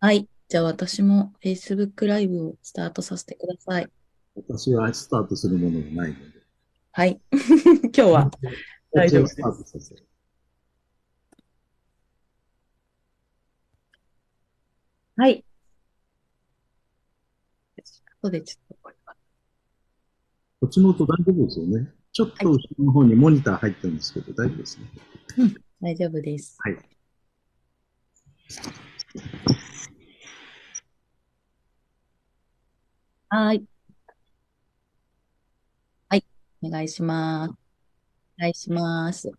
はい。じゃあ私も Facebook ライブをスタートさせてください。私はスタートするものがないので。はい。今日は大丈夫です。はい。後でちょっとこれは。こっちの音大丈夫ですよね。ちょっと後ろの方にモニター入ってるんですけど、大丈夫ですね。うん、大丈夫です。はい。はい。はい。お願いします。お願いします。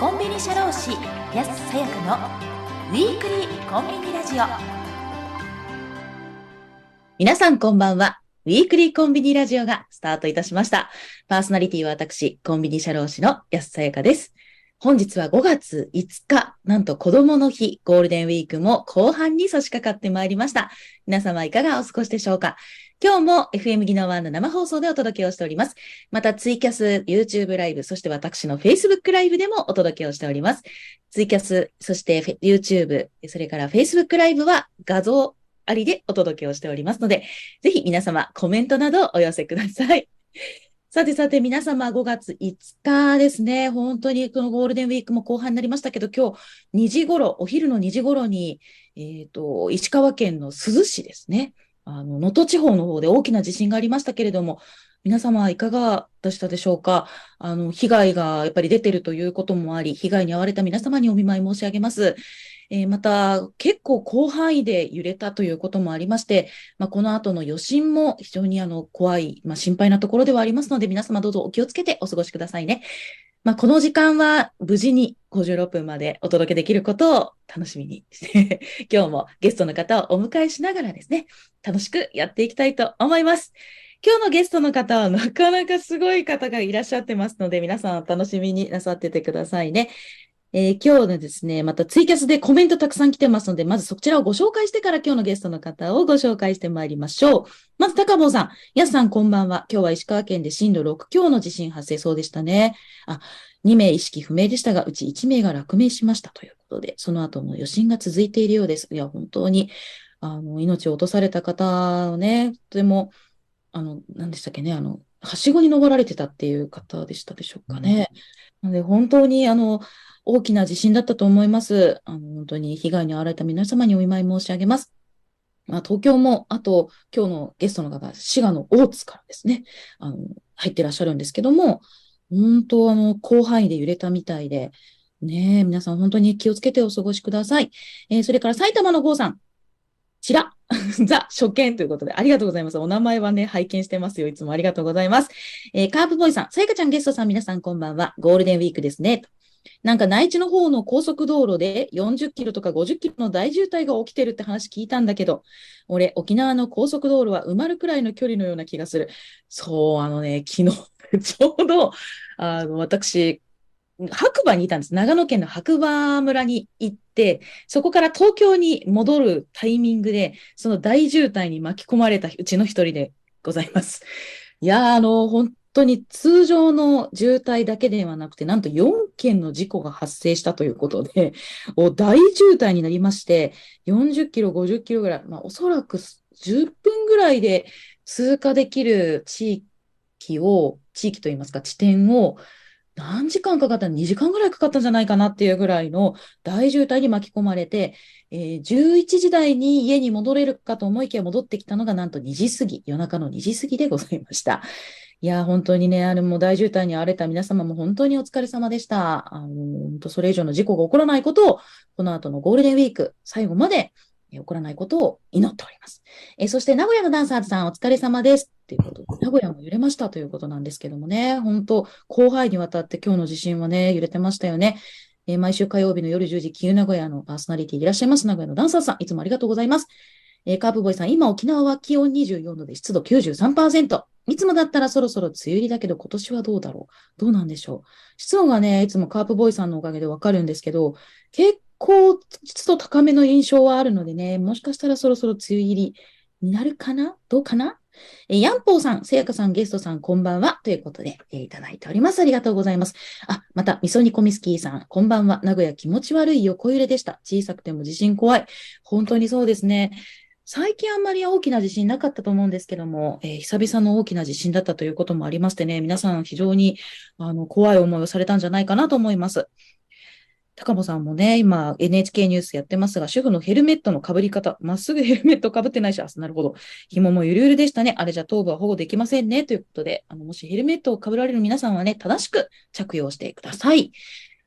コンビニ社労士安さやかのウィークリーコンビニラジオ皆さんこんばんはウィークリーコンビニラジオがスタートいたしました。パーソナリティは私、コンビニ社労士の安さやかです。本日は5月5日、なんと子供の日、ゴールデンウィークも後半に差し掛かってまいりました。皆様いかがお過ごしでしょうか今日も FM 技能ワンの生放送でお届けをしております。またツイキャス、YouTube ライブ、そして私の Facebook ライブでもお届けをしております。ツイキャス、そして YouTube、それから Facebook ライブは画像ありでお届けをしておりますので、ぜひ皆様コメントなどお寄せください。さてさて皆様5月5日ですね、本当にこのゴールデンウィークも後半になりましたけど、今日2時頃、お昼の2時頃に、えっ、ー、と、石川県の珠洲市ですね、あの、能登地方の方で大きな地震がありましたけれども、皆様いかがでしたでしょうかあの、被害がやっぱり出てるということもあり、被害に遭われた皆様にお見舞い申し上げます。えー、また、結構広範囲で揺れたということもありまして、まあ、この後の余震も非常にあの怖い、まあ、心配なところではありますので、皆様どうぞお気をつけてお過ごしくださいね。まあ、この時間は無事に56分までお届けできることを楽しみにして、今日もゲストの方をお迎えしながらですね、楽しくやっていきたいと思います。今日のゲストの方はなかなかすごい方がいらっしゃってますので、皆さんお楽しみになさっててくださいね。えー、今日のですね、またツイキャスでコメントたくさん来てますので、まずそちらをご紹介してから今日のゲストの方をご紹介してまいりましょう。まず、高坊さん。やすさん、こんばんは。今日は石川県で震度6強の地震発生そうでしたね。あ、2名意識不明でしたが、うち1名が落命しましたということで、その後も余震が続いているようです。いや、本当に、あの、命を落とされた方をね、とても、あの、何でしたっけね、あの、はしごに登られてたっていう方でしたでしょうかね。うん、なので、本当に、あの、大きな地震だったと思います。あの本当に被害に遭われた皆様にお見舞い申し上げます。まあ、東京も、あと、今日のゲストの方、滋賀の大津からですね、あの、入ってらっしゃるんですけども、本当、あの、広範囲で揺れたみたいで、ねえ、皆さん本当に気をつけてお過ごしください。えー、それから埼玉の郷さん、ちら、ザ、初見ということで、ありがとうございます。お名前はね、拝見してますよ。いつもありがとうございます。えー、カープボーイさん、さやかちゃんゲストさん、皆さんこんばんは。ゴールデンウィークですね。なんか内地の方の高速道路で40キロとか50キロの大渋滞が起きてるって話聞いたんだけど、俺、沖縄の高速道路は埋まるくらいの距離のような気がする。そう、あのね、昨日 ちょうど、あの、私、白馬にいたんです。長野県の白馬村に行って、そこから東京に戻るタイミングで、その大渋滞に巻き込まれたうちの一人でございます。いやあの、本当に通常の渋滞だけではなくて、なんと4件の事故が発生したということで、大渋滞になりまして、40キロ、50キロぐらい、まあ、おそらく10分ぐらいで通過できる地域を、地域といいますか、地点を、何時間かかった ?2 時間ぐらいかかったんじゃないかなっていうぐらいの大渋滞に巻き込まれて、えー、11時台に家に戻れるかと思いきや戻ってきたのがなんと2時過ぎ、夜中の2時過ぎでございました。いや、本当にね、あの、もう大渋滞に荒れた皆様も本当にお疲れ様でした。あの、本当それ以上の事故が起こらないことを、この後のゴールデンウィーク、最後まで、え起こらないことを祈っております。えそして、名古屋のダンサーさん、お疲れ様です。ということで、名古屋も揺れましたということなんですけどもね、本当広範囲にわたって今日の地震はね、揺れてましたよね。え毎週火曜日の夜10時、旧名古屋のパーソナリティいらっしゃいます、名古屋のダンサーさん、いつもありがとうございます。えー、カープボーイさん、今沖縄は気温24度で湿度93%。いつもだったらそろそろ梅雨入りだけど、今年はどうだろうどうなんでしょう湿度がね、いつもカープボーイさんのおかげでわかるんですけど、結構湿度高めの印象はあるのでね、もしかしたらそろそろ梅雨入りになるかなどうかなえヤンポーさん、せやかさん、ゲストさん、こんばんは。ということで、えー、いただいております。ありがとうございます。あ、また、みそにこみすきーさん、こんばんは。名古屋気持ち悪い横揺れでした。小さくても地震怖い。本当にそうですね。最近あんまり大きな地震なかったと思うんですけども、えー、久々の大きな地震だったということもありましてね、皆さん非常にあの怖い思いをされたんじゃないかなと思います。高野さんもね、今 NHK ニュースやってますが、主婦のヘルメットの被り方、まっすぐ ヘルメット被ってないし、あ、なるほど。紐もゆるゆるでしたね。あれじゃ頭部は保護できませんね。ということで、あの、もしヘルメットを被られる皆さんはね、正しく着用してください。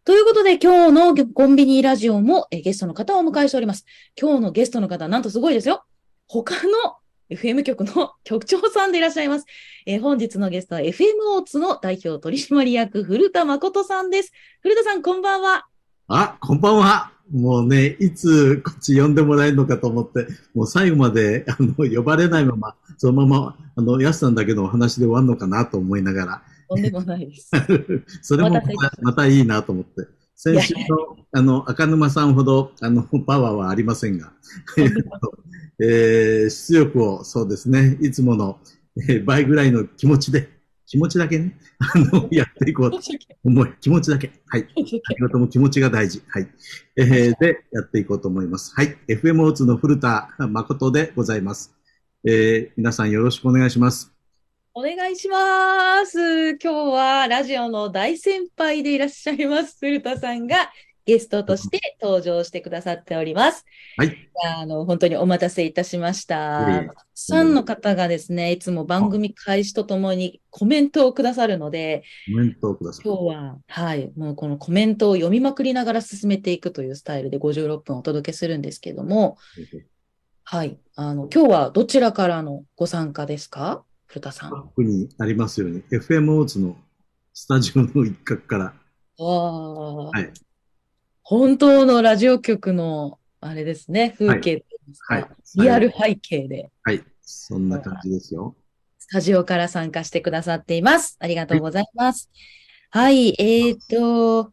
ということで、今日のコンビニラジオもえゲストの方をお迎えしております。今日のゲストの方、なんとすごいですよ。他の FM 局の局長さんでいらっしゃいます。えー、本日のゲストは FM オーツの代表取締役、古田誠さんです。古田さん、こんばんは。あ、こんばんは。もうね、いつこっち呼んでもらえるのかと思って、もう最後まであの呼ばれないまま、そのまま、あの、安さんだけのお話で終わるのかなと思いながら。とんでもないです。それもまたまたいいなと思って。先週の、あの、赤沼さんほど、あの、パワーはありませんが、えー、出力をそうですね、いつもの、えー、倍ぐらいの気持ちで、気持ちだけね、あの、やっていこうと思い、気持ちだけ。はい。何事も気持ちが大事。はい。えー、で、やっていこうと思います。はい。FMO2 の古田誠でございます。えー、皆さんよろしくお願いします。お願いします。今日はラジオの大先輩でいらっしゃいます、古田さんが、ゲストとして登場してくださっております。はい。あの、本当にお待たせいたしました。たくさんの方がですね、いつも番組開始とともにコメントをくださるので、コメントをください。今日は、はい、もうこのコメントを読みまくりながら進めていくというスタイルで56分お届けするんですけども、はい、あの、今日はどちらからのご参加ですか古田さん。こにありますように、FM 大津のスタジオの一角から。ああ。はい、本当のラジオ局の、あれですね、風景いいますか、はいはい、リアル背景で、はい。そんな感じですよ。スタジオから参加してくださっています。ありがとうございます。はい、えっ、ー、と、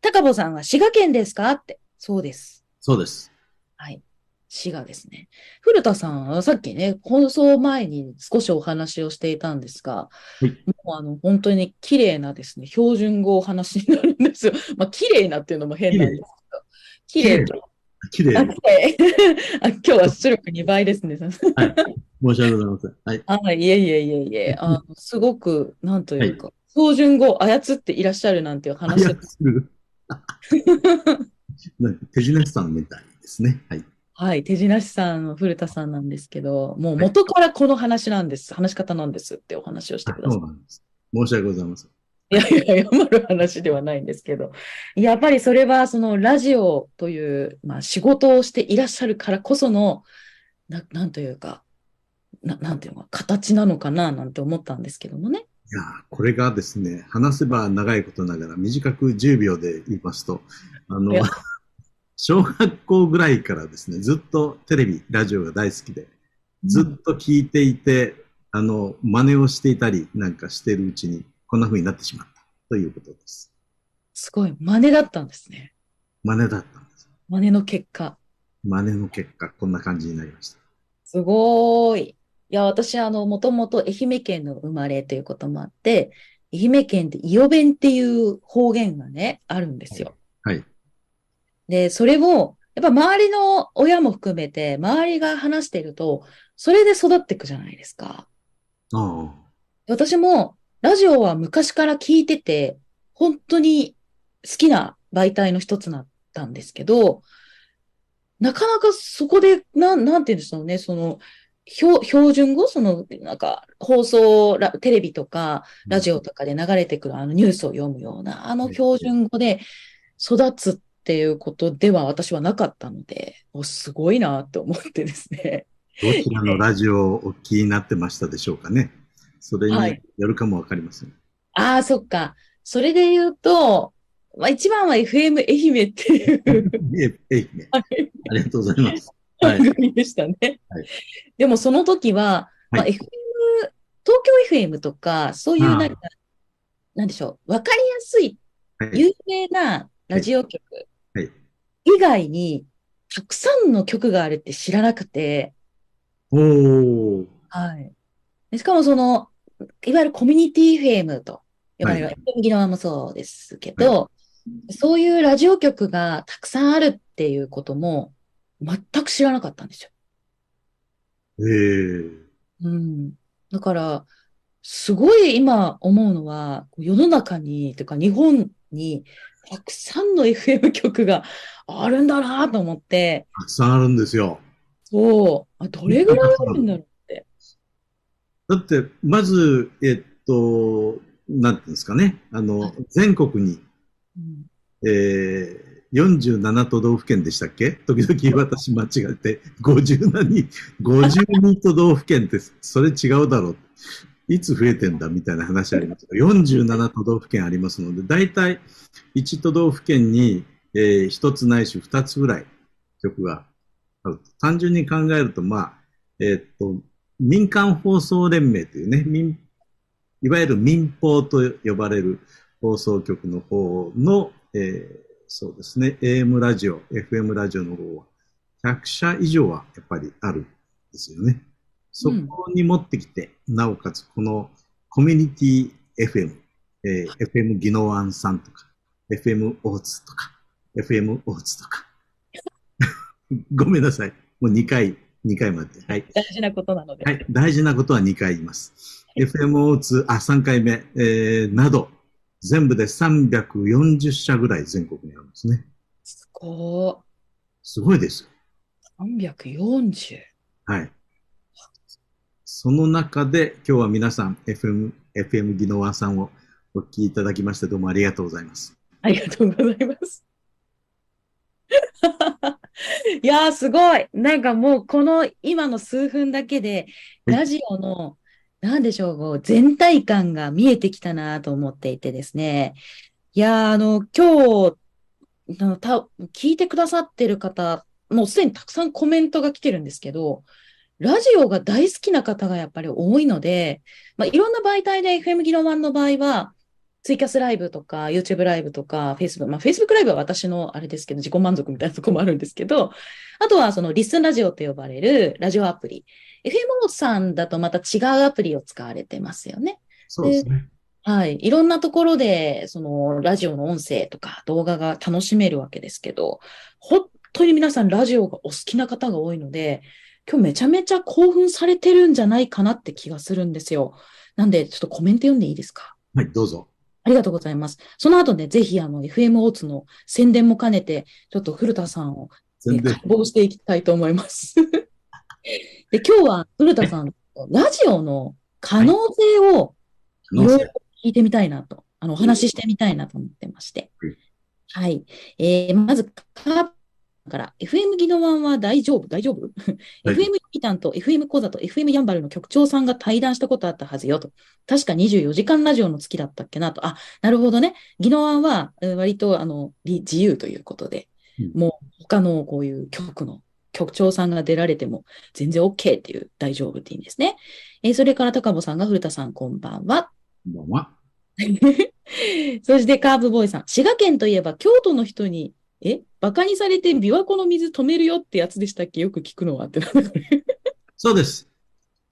高坊さんは滋賀県ですかって。そうです。そうです。はい。滋賀ですね。古田さん、さっきね、放送前に少しお話をしていたんですが、はい、もうあの本当に綺麗なですね、標準語をお話になるんですよ。まあ、綺麗なっていうのも変なんですけど、綺麗と。綺麗。あ 今日は出力2倍ですね。はい、申し訳ございません。はい。あいえいえいえいえ、あのすごく、なんというか、標準語を操っていらっしゃるなんていう話です。手品師さんみたいですね。はい。はい、手品師さん古田さんなんですけど、もう元からこの話なんです、話し方なんですってお話をしてください。申し訳ございません。いやいや、謝る話ではないんですけど、やっぱりそれはそのラジオという、まあ、仕事をしていらっしゃるからこその、ななんというか、ななんていうか、形なのかななんて思ったんですけどもね。いや、これがですね、話せば長いことながら短く10秒で言いますと、あの、小学校ぐらいからですね、ずっとテレビ、ラジオが大好きで、ずっと聞いていて、うん、あの、真似をしていたりなんかしてるうちに、こんな風になってしまったということです。すごい、真似だったんですね。真似だったんです。真似の結果。真似の結果、こんな感じになりました。すごい。いや、私、あの、もともと愛媛県の生まれということもあって、愛媛県って伊予弁っていう方言がね、あるんですよ。はい。はい、で、それを、やっぱ周りの親も含めて、周りが話してると、それで育っていくじゃないですか。私も、ラジオは昔から聞いてて、本当に好きな媒体の一つだったんですけど、なかなかそこで、なん、なんて言うんでしょうね、その、標準語その、なんか、放送、テレビとか、ラジオとかで流れてくるあのニュースを読むような、あの標準語で育つっっていうことでは私はなかったので、おすごいなと思ってですね。どちらのラジオをお聞きになってましたでしょうかね。それによるかもわかりません。はい、ああ、そっか。それで言うと、まあ、一番は FM 愛媛っていう。愛媛。ありがとうございます。番組でしたね。はい、でもその時は、まあ、FM、東京 FM とか、そういうなんか、なんでしょう、わかりやすい、有名なラジオ局以外に、たくさんの曲があるって知らなくて。おはい。しかもその、いわゆるコミュニティフェームと呼ばれる、はい、右側もそうですけど、はい、そういうラジオ局がたくさんあるっていうことも全く知らなかったんですよ。ええー、うん。だから、すごい今思うのは、世の中に、というか日本にたくさんの FM 曲があるんだなと思って。たくさんあるんですよ。そう。どれぐらいあるんだろうって。だって、まず、えっと、なんていうんですかね、あの、はい、全国に、うん、えー、47都道府県でしたっけ時々私間違えて、50何、52都道府県って、それ違うだろう。いつ増えてんだみたいな話ありますが、47都道府県ありますので、大体1都道府県に、えー、1つないし2つぐらい局がある。単純に考えると、まあ、えー、っと、民間放送連盟というね、民、いわゆる民放と呼ばれる放送局の方の、えー、そうですね、AM ラジオ、FM ラジオの方は、100社以上はやっぱりあるんですよね。そこに持ってきて、うん、なおかつこのコミュニティ FM、えー、FM 技能案さんとか、FM 大津とか、FM 大津とか。ごめんなさい。もう2回、2回まで。はい。大事なことなので。はい。大事なことは2回言います。FM 大津、あ、3回目、えー、など、全部で340社ぐらい全国にあるんですね。すごい。すごいですよ。340。はい。その中で今日は皆さん FM、FM 技能ワさんをお聞きいただきましてどうもありがとうございます。ありがとうございます。いやすごい。なんかもうこの今の数分だけで、ラジオの、なんでしょう、全体感が見えてきたなと思っていてですね。いやあの、今日、た聞いてくださってる方、もうすでにたくさんコメントが来てるんですけど、ラジオが大好きな方がやっぱり多いので、まあ、いろんな媒体で FM 議論1の場合は、ツイキャスライブとか、YouTube ライブとか、Facebook、まあ、Facebook ライブは私のあれですけど、自己満足みたいなとこもあるんですけど、あとはそのリスンラジオと呼ばれるラジオアプリ。FMO さんだとまた違うアプリを使われてますよね。そうですね。はい。いろんなところで、その、ラジオの音声とか動画が楽しめるわけですけど、本当に皆さんラジオがお好きな方が多いので、今日めちゃめちゃ興奮されてるんじゃないかなって気がするんですよ。なんで、ちょっとコメント読んでいいですかはい、どうぞ。ありがとうございます。その後ね、ぜひ、あの、FM オーツの宣伝も兼ねて、ちょっと古田さんを、ね、解剖していきたいと思います。で、今日は古田さん、ラジオの可能性を、いろいろ聞いてみたいなと、あの、お話ししてみたいなと思ってまして。はい。えー、まず、カーから、FM 技能ワンは大丈夫大丈夫、はい、?FM ギタンと FM 講座と FM ヤンバルの局長さんが対談したことあったはずよと。確か24時間ラジオの月だったっけなと。あ、なるほどね。技能ワンは割とあの自由ということで、うん、もう他のこういう局の局長さんが出られても全然 OK っていう大丈夫っていいんですね。えー、それから高保さんが古田さんこんばんは。こんばんは。そしてカーブボーイさん。滋賀県といえば京都の人に、えバカにされて琵琶湖の水止めるよってやつでしたっけよく聞くのはってなだそうです。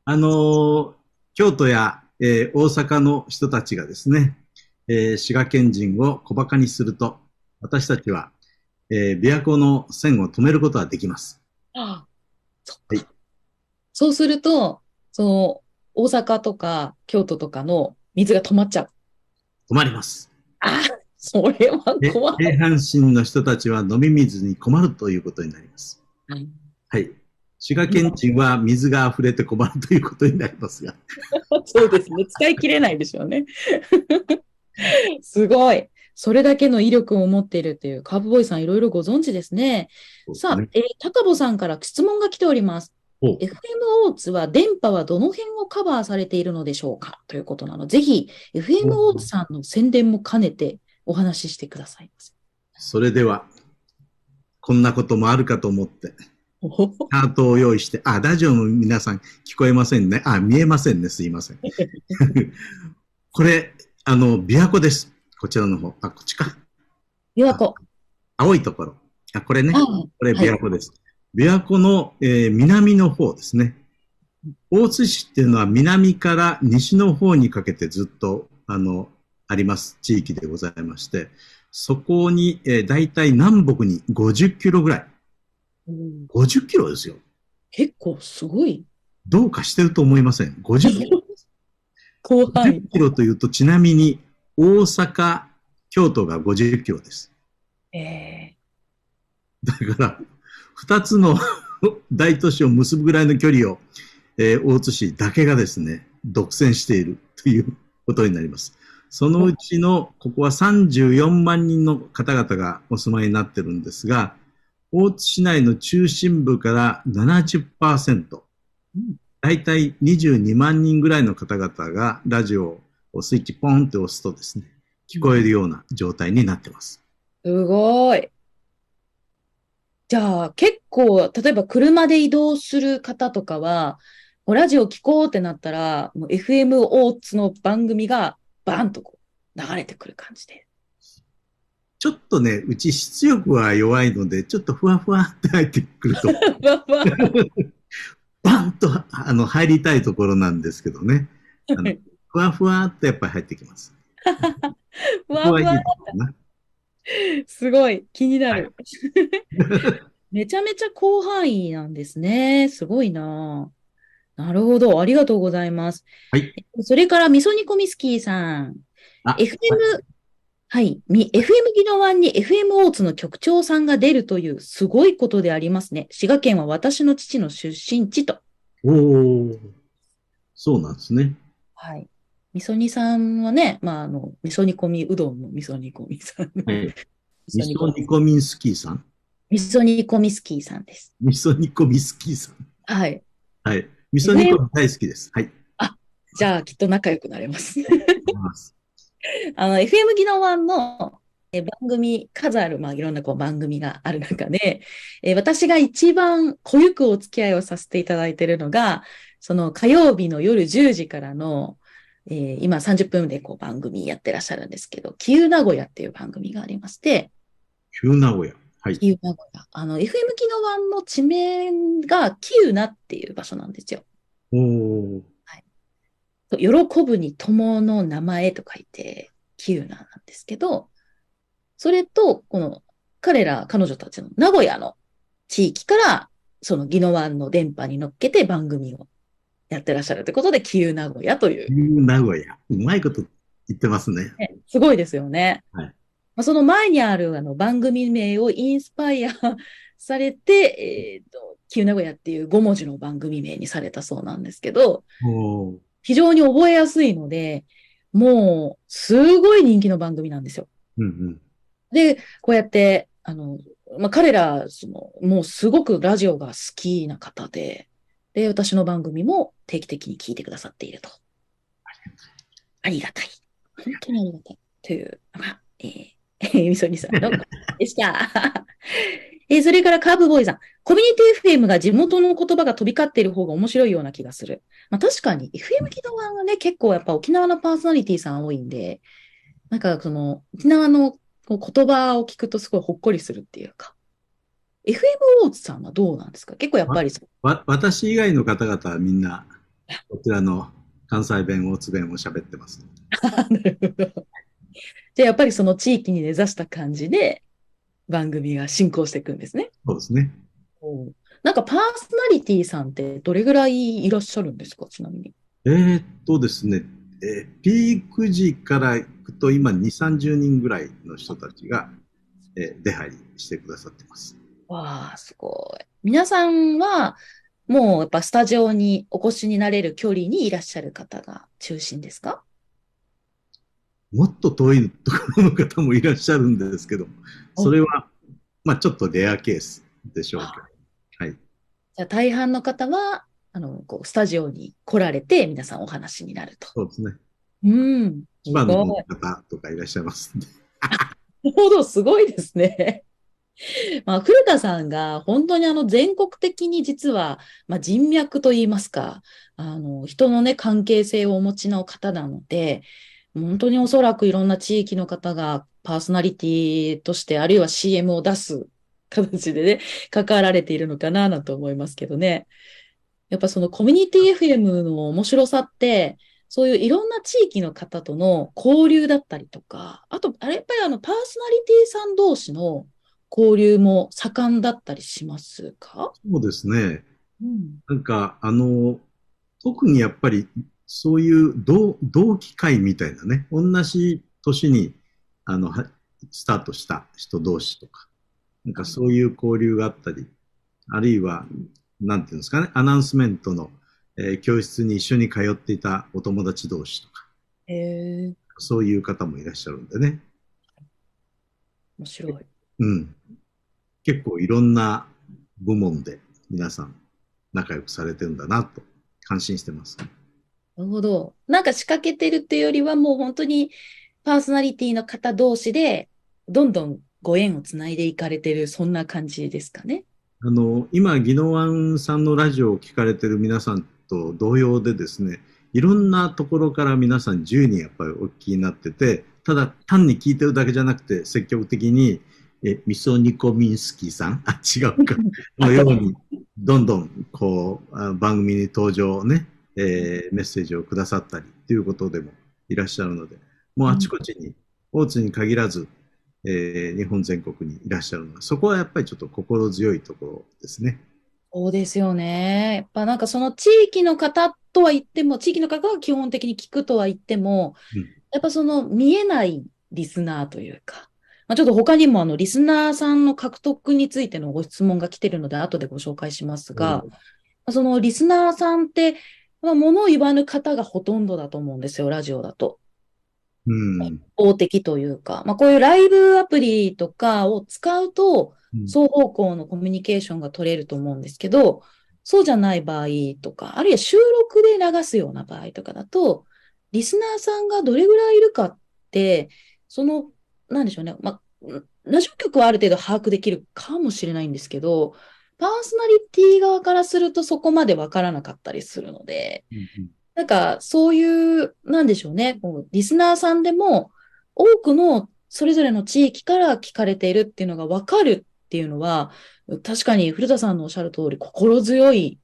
あのー、京都や、えー、大阪の人たちがですね、えー、滋賀県人を小馬鹿にすると、私たちは、えー、琵琶湖の線を止めることはできます。ああそはい、そうすると、その、大阪とか京都とかの水が止まっちゃう。止まります。ああそれは怖い。半身の人たちは飲み水に困るということになります。はい。はい。滋賀県人は水が溢れて困るということになりますが。そうですね。使い切れないでしょうね。すごい。それだけの威力を持っているという、カーブボーイさんいろいろご存知ですね。すねさあ、えー、高保さんから質問が来ております。FM オーツは電波はどの辺をカバーされているのでしょうかということなので、ぜひ FM オーツさんの宣伝も兼ねてお話ししてくださいそれでは、こんなこともあるかと思って、チャートを用意して、あ、ラジオの皆さん聞こえませんね。あ、見えませんね。すいません。これ、あの、琵琶湖です。こちらの方。あ、こっちか。琵琶湖。青いところ。あ、これね。これ琵琶湖です。琵琶湖の、えー、南の方ですね。大津市っていうのは南から西の方にかけてずっと、あの、あります地域でございまして、そこに、えー、大体南北に50キロぐらい。50キロですよ。結構すごい。どうかしてると思いません。50キロ。後半50キロというと、ちなみに大阪、京都が50キロです。ええー、だから、2つの 大都市を結ぶぐらいの距離を、えー、大津市だけがですね、独占しているということになります。そのうちの、ここは34万人の方々がお住まいになってるんですが、大津市内の中心部から70%、大体22万人ぐらいの方々がラジオをスイッチポンって押すとですね、聞こえるような状態になってます。すごい。じゃあ結構、例えば車で移動する方とかは、ラジオ聞こうってなったら、FM 大津の番組がバンとこう流れてくる感じで。ちょっとね、うち出力は弱いので、ちょっとふわふわって入ってくると。バンとあの入りたいところなんですけどね。ふわふわってやっぱり入ってきます。ふわふわすごい、気になる。はい、めちゃめちゃ広範囲なんですね。すごいななるほど。ありがとうございます。はい。それから、みそにこみすきーさん。FM、はい、み、FM 技能湾に FM 大津の局長さんが出るというすごいことでありますね。滋賀県は私の父の出身地と。おお、そうなんですね。はい。みそ煮さんはね、まあ、あの、みそ煮込みうどんのみそ煮込みさん。みそ煮込みスキーさん。みそ煮込みスキーさんです。みそ煮込みスキーさん。はい。はい。味噌煮込み大好きです。はい。あ、じゃあきっと仲良くなれます。あの、FM 技能ンの番組、数ある、まあ、いろんなこう番組がある中で、え私が一番濃ゆくお付き合いをさせていただいているのが、その火曜日の夜10時からの、えー、今30分でこう番組やってらっしゃるんですけど、旧名古屋っていう番組がありまして、旧名古屋。はい。旧名古屋。あの、FM 機能湾の地名が旧名っていう場所なんですよ。お、はい。喜ぶに友の名前と書いて、キューナなんですけど、それと、この、彼ら、彼女たちの名古屋の地域から、その宜野湾の電波に乗っけて番組をやってらっしゃるということで、キユ名古屋という。キユ名古屋。うまいこと言ってますね。ねすごいですよね。はい。まあ、その前にあるあの番組名をインスパイアされて、えっ、ー、と、旧名古屋っていう5文字の番組名にされたそうなんですけど、非常に覚えやすいので、もう、すごい人気の番組なんですよ。うんうん、で、こうやって、あの、まあ、彼ら、その、もうすごくラジオが好きな方で、で、私の番組も定期的に聞いてくださっていると。ありがたい。本当にありがたい。というのえー、みそにさんのでした。えー、それからカーブボーイさん。コミュニティ FM が地元の言葉が飛び交っている方が面白いような気がする。まあ確かに、FM 機動はね、結構やっぱ沖縄のパーソナリティさん多いんで、なんかその、沖縄の言葉を聞くとすごいほっこりするっていうか。FM 大津さんはどうなんですか結構やっぱりわ私以外の方々はみんな、こちらの関西弁、大津弁を喋ってます。なるほど。じゃあやっぱりその地域に根ざした感じで、番組が進行していくんですね。そうですね。なんかパーソナリティさんってどれぐらいいらっしゃるんですか、ちなみに。えー、っとですね、えー、ピーク時からいくと今2、30人ぐらいの人たちが、えー、出入りしてくださってます。わあ、すごい。皆さんは、もうやっぱスタジオにお越しになれる距離にいらっしゃる方が中心ですかもっと遠いところの方もいらっしゃるんですけど、それは、まあ、ちょっとレアケースでしょうか。はい。じゃあ、大半の方は、あの、こう、スタジオに来られて、皆さんお話になると。そうですね。うん。千葉の方とかいらっしゃいます なるほど、すごいですね。まあ、古田さんが本当にあの全国的に実は、まあ、人脈といいますか、あの人の、ね、関係性をお持ちの方なので、本当におそらくいろんな地域の方がパーソナリティとして、あるいは CM を出す形でね、関わられているのかな、なんて思いますけどね。やっぱそのコミュニティ FM の面白さって、そういういろんな地域の方との交流だったりとか、あと、あれやっぱりあのパーソナリティさん同士の交流も盛んだったりしますかそうですね。うん、なんか、あの、特にやっぱりそういう同同期会みたいなね、同じ年にあのスタートした人同士とか、なんかそういう交流があったり、あるいは、なんていうんですかね、アナウンスメントの、えー、教室に一緒に通っていたお友達同士とか、えー、そういう方もいらっしゃるんでね。面白い。うん。結構いろんな部門で皆さん仲良くされてるんだなと感心してます。なるほど。なんか仕掛けてるっていうよりは、もう本当にパーソナリティの方同士で、どんどんご縁をつないでいかれてる、そんな感じですかね。あの、今、宜野湾さんのラジオを聞かれてる皆さんと同様でですね、いろんなところから皆さん自由人やっぱりお聞きになってて、ただ単に聞いてるだけじゃなくて、積極的に、え、ミソニコミンスキーさん、あ、違うか、のように、どんどん、こう、番組に登場ね、えー、メッセージをくださったりということでもいらっしゃるので、もうあちこちに、大津に限らず、えー、日本全国にいらっしゃるのは、そこはやっぱりちょっと心強いところですね。そうですよね。やっぱなんかその地域の方とは言っても、地域の方が基本的に聞くとは言っても、うん、やっぱその見えないリスナーというか、まあ、ちょっと他にもあのリスナーさんの獲得についてのご質問が来てるので、後でご紹介しますが、うん、そのリスナーさんって、まあ、物を言わぬ方がほとんどだと思うんですよ、ラジオだと。うん、法的というか、まあ、こういうライブアプリとかを使うと、双方向のコミュニケーションが取れると思うんですけど、そうじゃない場合とか、あるいは収録で流すような場合とかだと、リスナーさんがどれぐらいいるかって、その、なんでしょうね、まあ、ラジオ局はある程度把握できるかもしれないんですけど、パーソナリティ側からするとそこまでわからなかったりするので、うんうん、なんかそういう、なんでしょうね、こうリスナーさんでも多くのそれぞれの地域から聞かれているっていうのがわかるっていうのは、確かに古田さんのおっしゃる通り心強い。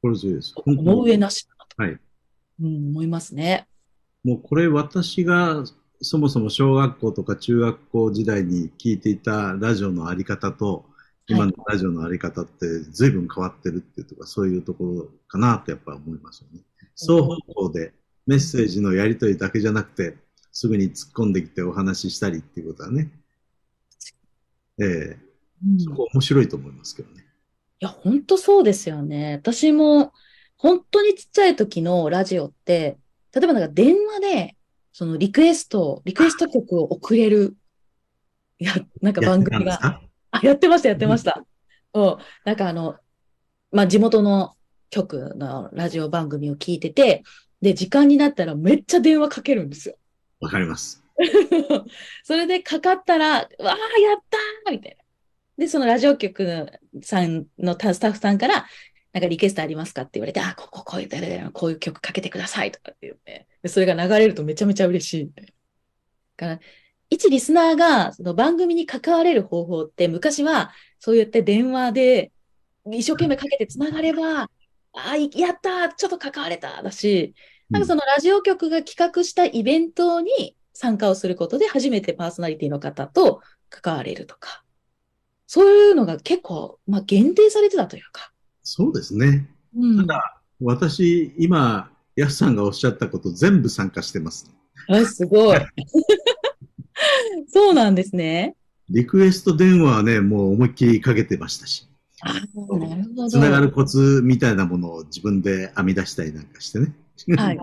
心強いです。この上なしだなと、はい、うん、思いますね。もうこれ私がそもそも小学校とか中学校時代に聞いていたラジオのあり方と、今のラジオのあり方って随分変わってるっていうとか、そういうところかなってやっぱ思いますよね。双方向でメッセージのやりとりだけじゃなくて、すぐに突っ込んできてお話ししたりっていうことはね、ええー、そこ面白いと思いますけどね。いや、本当そうですよね。私も本当にちっちゃい時のラジオって、例えばなんか電話で、そのリクエスト、リクエスト曲を送れる、いや、なんか番組が。あ、やってました、やってました。うん。なんかあの、まあ、地元の局のラジオ番組を聞いてて、で、時間になったらめっちゃ電話かけるんですよ。わかります。それでかかったら、わあ、やったーみたいな。で、そのラジオ局さんのスタッフさんから、なんかリクエストありますかって言われて、あ、ここ、こういう、誰々のこういう曲かけてくださいとかって言って、それが流れるとめちゃめちゃ嬉しい。から、一リスナーがその番組に関われる方法って昔はそうやって電話で一生懸命かけてつながれば、ああ、やったちょっと関われただし、なんかそのラジオ局が企画したイベントに参加をすることで初めてパーソナリティの方と関われるとか、そういうのが結構、まあ、限定されてたというか。そうですね。うん、ただ、私、今、やすさんがおっしゃったこと全部参加してます。あ、すごい。そうなんですね。リクエスト電話はね、もう思いっきりかけてましたし。つながるコツみたいなものを自分で編み出したりなんかしてね。はい。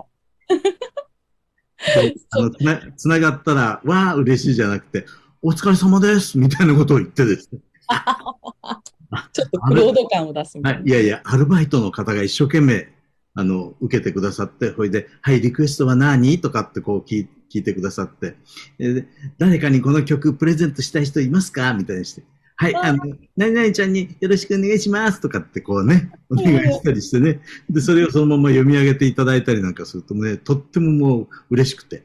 あのつなつながったら、わあ、嬉しいじゃなくて、お疲れ様ですみたいなことを言ってですね。ちょっとード感を出すみたいな、はい。いやいや、アルバイトの方が一生懸命、あの、受けてくださって、ほいで、はい、リクエストは何とかってこう聞い聞いてくださって、えー、誰かにこの曲プレゼントしたい人いますかみたいにして、はい、あの、何々ちゃんによろしくお願いしますとかってこうね、お願いしたりしてね、で、それをそのまま読み上げていただいたりなんかするとね、とってももう嬉しくて。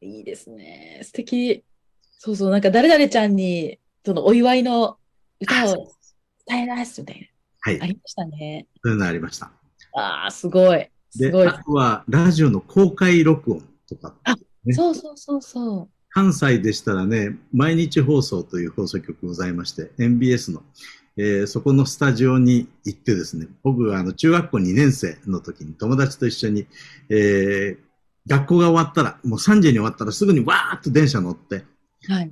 いいですね。素敵。そうそう、なんか誰々ちゃんに、そのお祝いの歌を伝えますみたいな。はい。ありましたね。そういうのありました。ああ、すごい。すごい。あとは、ラジオの公開録音。とか、ね、そうそうそうそう。関西でしたらね、毎日放送という放送局ございまして、MBS の、えー、そこのスタジオに行ってですね、僕はあの中学校2年生の時に友達と一緒に、えー、学校が終わったら、もう3時に終わったらすぐにわーっと電車乗って、はい、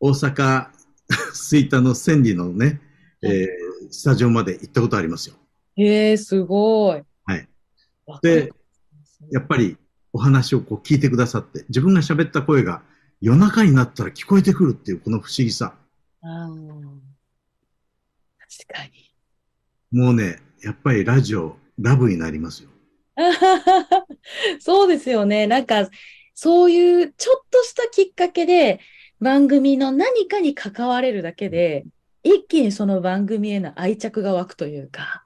大阪、吹田の千里のね、はい、えー、スタジオまで行ったことありますよ。えー、すごい。はい。で、やっぱりお話をこう聞いてくださって、自分が喋った声が夜中になったら聞こえてくるっていうこの不思議さ。あ確かに。もうね、やっぱりラジオ、ラブになりますよ。そうですよね。なんか、そういうちょっとしたきっかけで、番組の何かに関われるだけで、一気にその番組への愛着が湧くというか、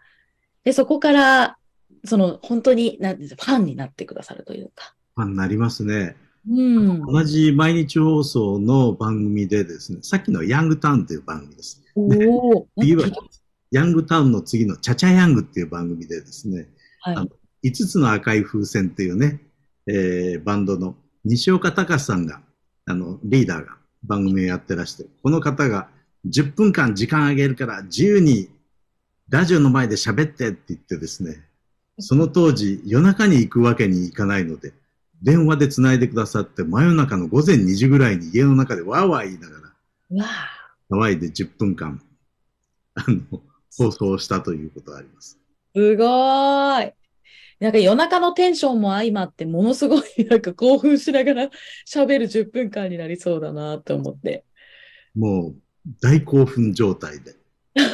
で、そこからその本当に、なんですファンになってくださるというか。ファンになりますね。うん、同じ毎日放送の番組でですね、さっきのヤングタウンという番組です。お次は、ヤングタウンの次のチャチャヤングっていう番組でですね、はい、あの5つの赤い風船っていうね、えー、バンドの西岡隆さんが、あの、リーダーが番組をやってらして、この方が10分間時間あげるから自由にラジオの前で喋ってって言ってですね、その当時、夜中に行くわけにいかないので、電話で繋いでくださって、真夜中の午前2時ぐらいに家の中でわーわー言いながら、わ騒いで10分間、あの、放送したということがあります。すごーい。なんか夜中のテンションも相まって、ものすごいなんか興奮しながら喋る10分間になりそうだなと思って。もう大興奮状態で。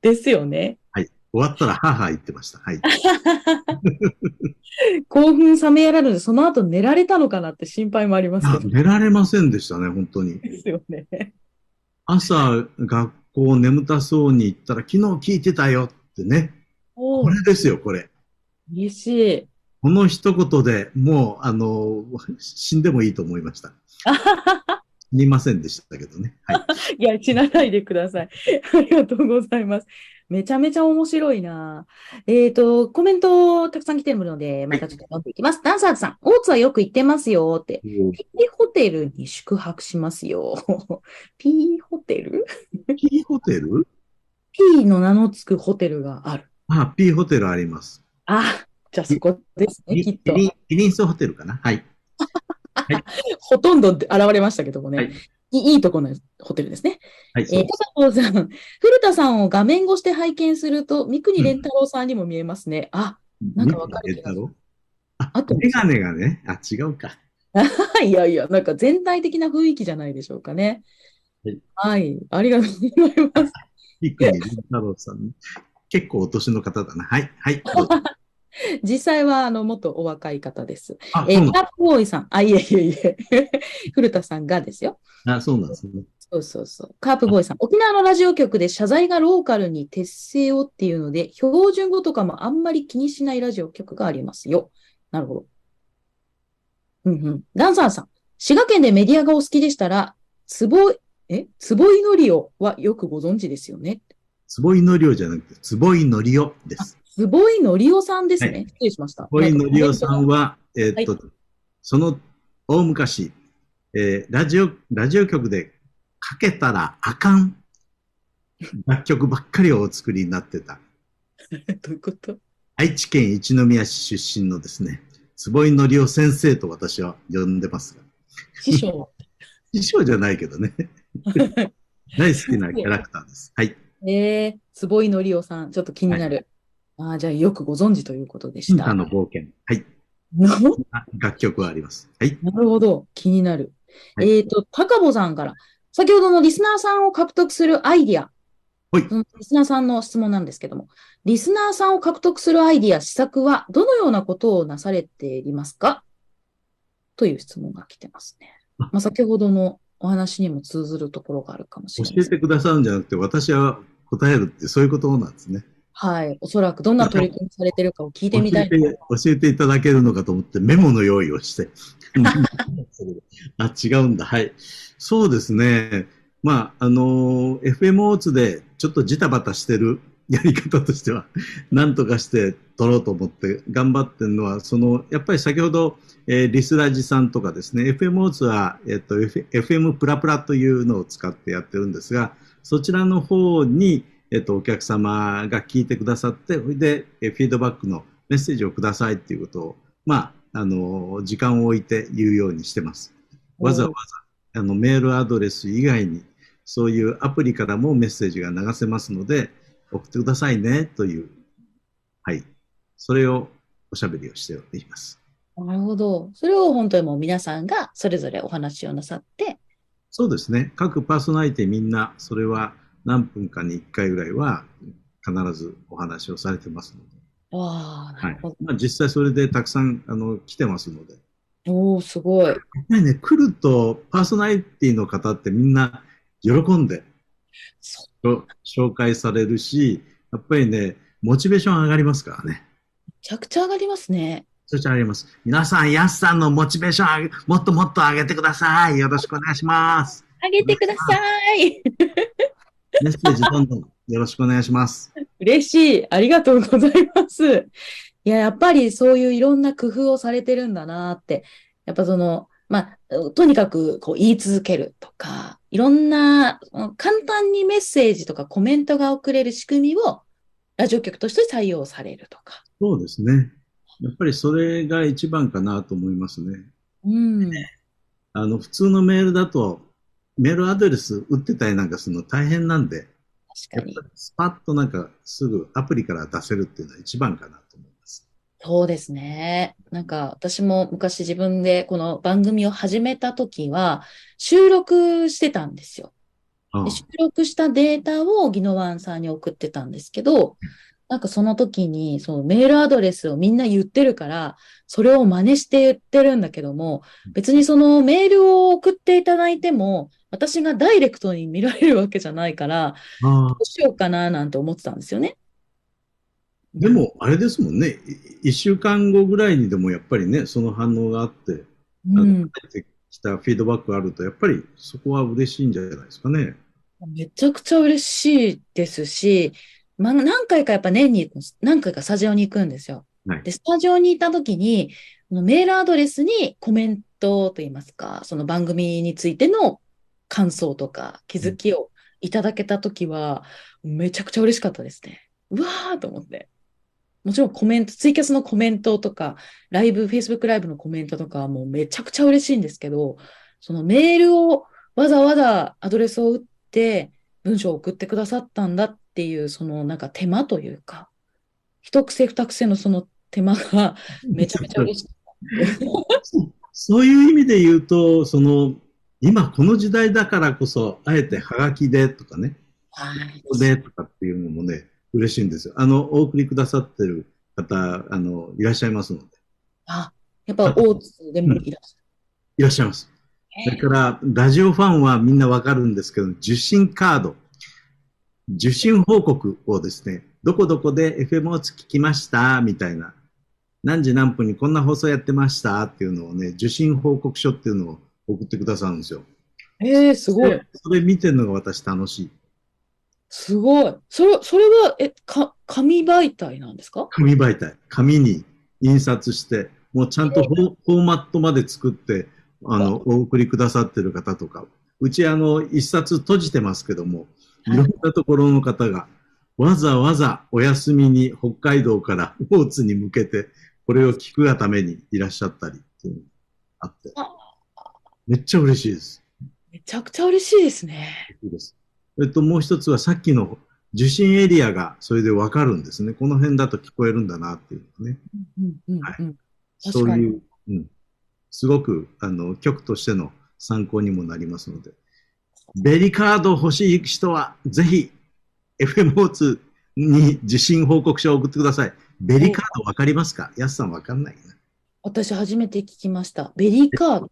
ですよね。終わったら、はは言ってました。はい。興奮冷めやられるで、その後寝られたのかなって心配もありますけど。寝られませんでしたね、本当に。ですよね。朝、学校眠たそうに行ったら、昨日聞いてたよってね。これですよ、これ。嬉しい。この一言でもう、あの、死んでもいいと思いました。死 にませんでしたけどね。はい。いや、死なないでください。ありがとうございます。めちゃめちゃ面白いな。えっ、ー、と、コメントたくさん来てるので、またちょっと読んでいきます。はい、ダンサーズさん、大津はよく行ってますよって。うん、P ホテルに宿泊しますよ。P ホテル ?P ホテル ?P の名の付くホテルがある。あ、P ホテルあります。あ、じゃあそこですね、きっと。リリンスホテルかなはい。はい、ほとんど現れましたけどもね。はいいいとこのホテルですね。はい。えー、さん、古田さんを画面越して拝見すると、三国連太郎さんにも見えますね。うん、あ、なんかわかる気がすあと、メガネがね、あ、違うか。いやいや、なんか全体的な雰囲気じゃないでしょうかね。はい、はい、ありがとうございます。三国連太郎さん、ね、結構お年の方だな。はい、はい。実際は、あの、もっとお若い方です。えー、キップボーイさん。あ、いえいえいえ。古田さんがですよ。あ、そうなんですね。そうそうそう。カープボーイさん。沖縄のラジオ局で謝罪がローカルに徹底をっていうので、標準語とかもあんまり気にしないラジオ局がありますよ。なるほど。うんうん。ダンサーさん。滋賀県でメディアがお好きでしたら、つぼ、えつぼいのりおはよくご存知ですよね。つぼいのりおじゃなくて、つぼいのりおです。坪井のりおさんですね。はい、失礼しました。坪井のりおさんは、えー、っと、はい、その大昔、えー、ラジオ、ラジオ局でかけたらあかん楽曲ばっかりをお作りになってた。どういうこと愛知県一宮市出身のですね、坪井のりお先生と私は呼んでますが。師匠 師匠じゃないけどね。大好きなキャラクターです。はい。えー、坪井のりおさん、ちょっと気になる。はいああ、じゃあよくご存知ということでした。あの冒険。はい。楽曲はあります。はい。なるほど。気になる。はい、えっ、と、高坊さんから、先ほどのリスナーさんを獲得するアイディア。はい。リスナーさんの質問なんですけども、リスナーさんを獲得するアイディア、施策はどのようなことをなされていますかという質問が来てますね。まあ、先ほどのお話にも通ずるところがあるかもしれない、ね。教えてくださるんじゃなくて、私は答えるってそういうことなんですね。はい、おそらくどんな取り組みされてるかを聞いてみたい教え教えていただけるのかと思ってメモの用意をして。あ、違うんだ。はい。そうですね。まあ、あのー、f m o ツでちょっとジタバタしてるやり方としては、なんとかして取ろうと思って頑張ってるのは、その、やっぱり先ほど、えー、リスラジさんとかですね、f m o ツは、えっ、ー、と、F、m プラプラというのを使ってやってるんですが、そちらの方に、えっと、お客様が聞いてくださって、それで、えフィードバックのメッセージをくださいっていうことを、まあ、あの、時間を置いて言うようにしてます。わざわざ、あの、メールアドレス以外に、そういうアプリからもメッセージが流せますので、送ってくださいね、という、はい。それをおしゃべりをしております。なるほど。それを本当にもう皆さんがそれぞれお話をなさって。そうですね。各パーソナリティみんな、それは何分かに1回ぐらいは必ずお話をされてますので。ああ、なるほど。はい、まあ、実際それでたくさんあの来てますので。おお、すごい。やね、来るとパーソナリティの方ってみんな喜んで紹介されるし、やっぱりね、モチベーション上がりますからね。めちゃくちゃ上がりますね。めちゃくちゃ上がります。皆さん、やすさんのモチベーション上げ、もっともっと上げてください。よろしくお願いします。上げてください。メッセージどんどんよろしくお願いします。嬉しい。ありがとうございます。いや、やっぱりそういういろんな工夫をされてるんだなって。やっぱその、まあ、とにかくこう言い続けるとか、いろんな簡単にメッセージとかコメントが送れる仕組みをラジオ局として採用されるとか。そうですね。やっぱりそれが一番かなと思いますね。うん。あの、普通のメールだと、メールアドレス打ってたりなんかするの大変なんで、確かに。スパッとなんかすぐアプリから出せるっていうのは一番かなと思います。そうですね。なんか私も昔自分でこの番組を始めた時は収録してたんですよ。ああ収録したデータをギノワンさんに送ってたんですけど、なんかその時に、そのメールアドレスをみんな言ってるから、それを真似して言ってるんだけども、別にそのメールを送っていただいても、私がダイレクトに見られるわけじゃないから、どうしようかななんて思ってたんですよね。でも、あれですもんね、1週間後ぐらいにでもやっぱりね、その反応があって、うってきたフィードバックがあると、やっぱりそこは嬉しいんじゃないですかね。めちゃくちゃ嬉しいですし、ま何回かやっぱ年に何回かスタジオに行くんですよ。はい、で、スタジオにいた時に、メールアドレスにコメントといいますか、その番組についての感想とか気づきをいただけた時は、めちゃくちゃ嬉しかったですね。うわーと思って。もちろんコメント、ツイキャスのコメントとか、ライブ、フェイスブックライブのコメントとかはもうめちゃくちゃ嬉しいんですけど、そのメールをわざわざアドレスを打って文章を送ってくださったんだっていう、そのなんか手間というか、一癖二癖のその手間がめちゃめちゃ嬉しかった。そういう意味で言うと、その今この時代だからこそ、あえてはがきでとかね、はい、でとかっていうのもね、嬉しいんですよ。あの、お送りくださってる方、あの、いらっしゃいますので。あ、やっぱ大津でもいらっしゃる、うん、いらっしゃいます。それから、ラジオファンはみんなわかるんですけど、受信カード、受信報告をですね、どこどこで FM を聞きましたみたいな、何時何分にこんな放送やってましたっていうのをね、受信報告書っていうのを送ってくださるんですよ。ええー、すごい。それ見てるのが私楽しい。すごい。それ、それは、え、か、紙媒体なんですか紙媒体。紙に印刷して、もうちゃんとフォえー、フォーマットまで作って、あの、お送りくださってる方とか、うちあの、一冊閉じてますけども、いろんなところの方が、わざわざお休みに北海道から 大津に向けて、これを聞くがためにいらっしゃったりっていうのがあって。あめっちゃ嬉しいです。めちゃくちゃ嬉しいですね。えっと、もう一つはさっきの受信エリアがそれでわかるんですね。この辺だと聞こえるんだなっていうね。うんうんうん、はい。そういう、うん。すごく、あの、局としての参考にもなりますので。ベリカード欲しい人は、ぜひ、FMO2 に受信報告書を送ってください。ベリカードわかりますか安さんわかんないな。私初めて聞きました。ベリカード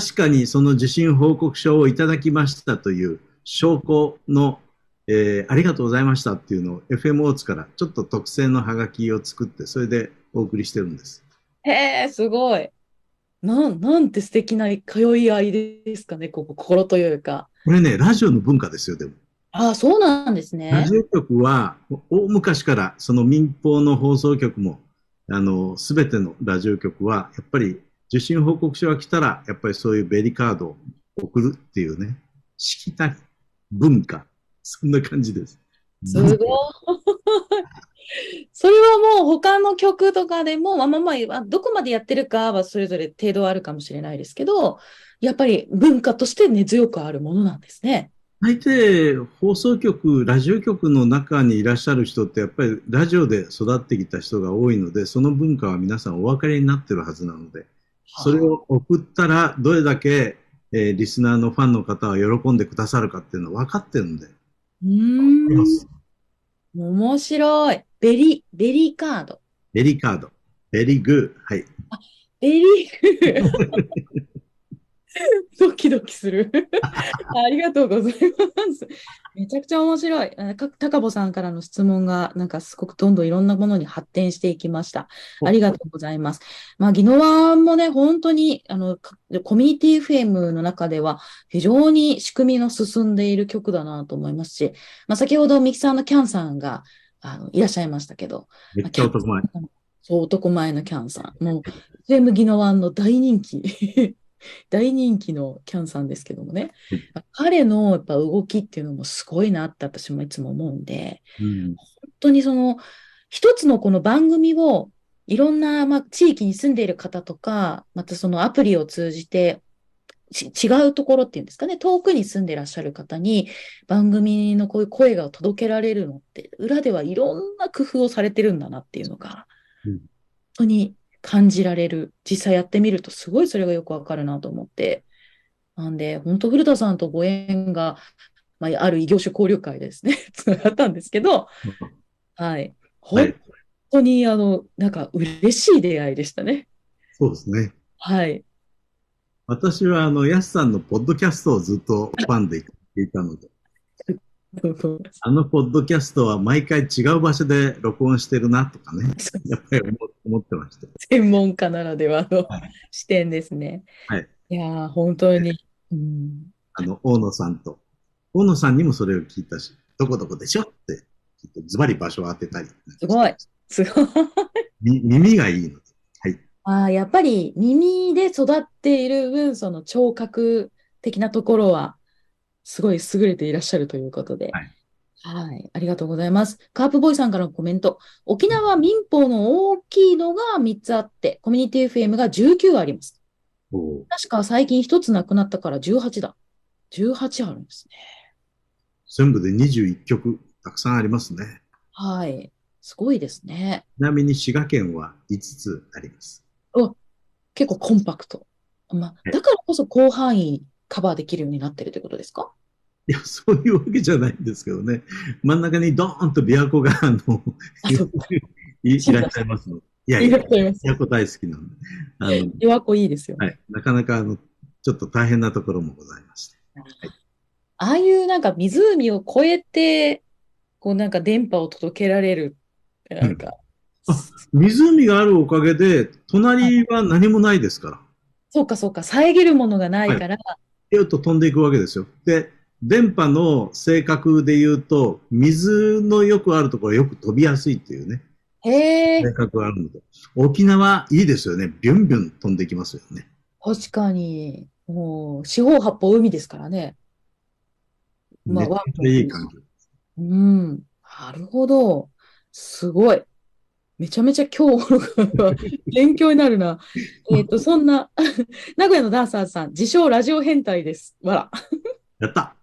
確かにその受信報告書をいただきましたという証拠の、えー、ありがとうございましたっていうのを FM オーツからちょっと特製のハガキを作ってそれでお送りしてるんです。へえすごい。なんなんて素敵な通い合いですかねここ心というか。これねラジオの文化ですよでも。ああそうなんですね。ラジオ局は大昔からその民放の放送局もあのべてのラジオ局はやっぱり受信報告書が来たら、やっぱりそういうベリカードを送るっていうね、しきたり、文化、そんな感じです。すごい。それはもう他の曲とかでも、まあまあまあ、どこまでやってるかはそれぞれ程度はあるかもしれないですけど、やっぱり文化として根強くあるものなんですね。大抵放送局、ラジオ局の中にいらっしゃる人ってやっぱりラジオで育ってきた人が多いので、その文化は皆さんお分かりになってるはずなので、それを送ったら、どれだけ、えー、リスナーのファンの方は喜んでくださるかっていうのは分かってるんで。うん。面白い。ベリ、ベリーカード。ベリーカード。ベリーグー。はい。あ、ベリーグー。ドキドキする ありがとうございます。めちゃくちゃ面白い。高保さんからの質問が、なんかすごくどんどんいろんなものに発展していきました。ありがとうございます。まあ、ギノワンもね、本当に、あの、コミュニティ FM の中では、非常に仕組みの進んでいる曲だなと思いますし、まあ、先ほどミキさんのキャンさんが、あの、いらっしゃいましたけど。めっちゃ男前。そう、男前のキャンさん。もう、FM ギノワンの大人気大人気のキャンさんですけどもね、うん、彼のやっぱ動きっていうのもすごいなって私もいつも思うんで、うん、本当にその一つのこの番組をいろんな、まあ、地域に住んでいる方とか、またそのアプリを通じて違うところっていうんですかね、遠くに住んでらっしゃる方に番組のこういう声が届けられるのって、裏ではいろんな工夫をされてるんだなっていうのが、うん、本当に感じられる。実際やってみるとすごいそれがよくわかるなと思って。なんで、本当古田さんとご縁が、まあ、ある異業種交流会ですね、つながったんですけど、はい。本当に、あの、なんか嬉しい出会いでしたね。そうですね。はい。私は、あの、やすさんのポッドキャストをずっとファンで聞いたので。す っあのポッドキャストは毎回違う場所で録音してるなとかね、やっぱり思ってました。専門家ならではの、はい、視点ですね。はい、いや本当に、あの、大野さんと、大野さんにもそれを聞いたし、どこどこでしょって、ズバリ場所を当てたり。すごい、すごい。耳がいいので。はい、あやっぱり耳で育っている分、その聴覚的なところはすごい優れていらっしゃるということで。はいはい。ありがとうございます。カープボーイさんからのコメント。沖縄民法の大きいのが3つあって、コミュニティ FM が19あります。確か最近1つなくなったから18だ。18あるんですね。全部で21曲、たくさんありますね。はい。すごいですね。ちなみに滋賀県は5つあります。お結構コンパクト。まあ、だからこそ広範囲カバーできるようになってるということですかいや、そういうわけじゃないんですけどね。真ん中にドーンと琵琶湖が、あの、いいらっしゃいますの。いやいや、琵琶湖大好きなんで。琵琶湖いいですよ、ね、はい。なかなか、あの、ちょっと大変なところもございまして。はい、ああいうなんか湖を越えて、こうなんか電波を届けられる。なんか、うん、あ、湖があるおかげで、隣は何もないですから。はい、そうかそうか、遮るものがないから、はいピと飛んでいくわけですよ。で、電波の性格で言うと、水のよくあるところよく飛びやすいっていうね。へ性格があるので。沖縄いいですよね。ビュンビュン飛んできますよね。確かに。もう、四方八方海ですからね。まあ、いい感じ。うん。なるほど。すごい。めちゃめちゃ今日 勉強になるな。えっと、そんな 名古屋のダンサーズさん、自称ラジオ変態です。わら。やった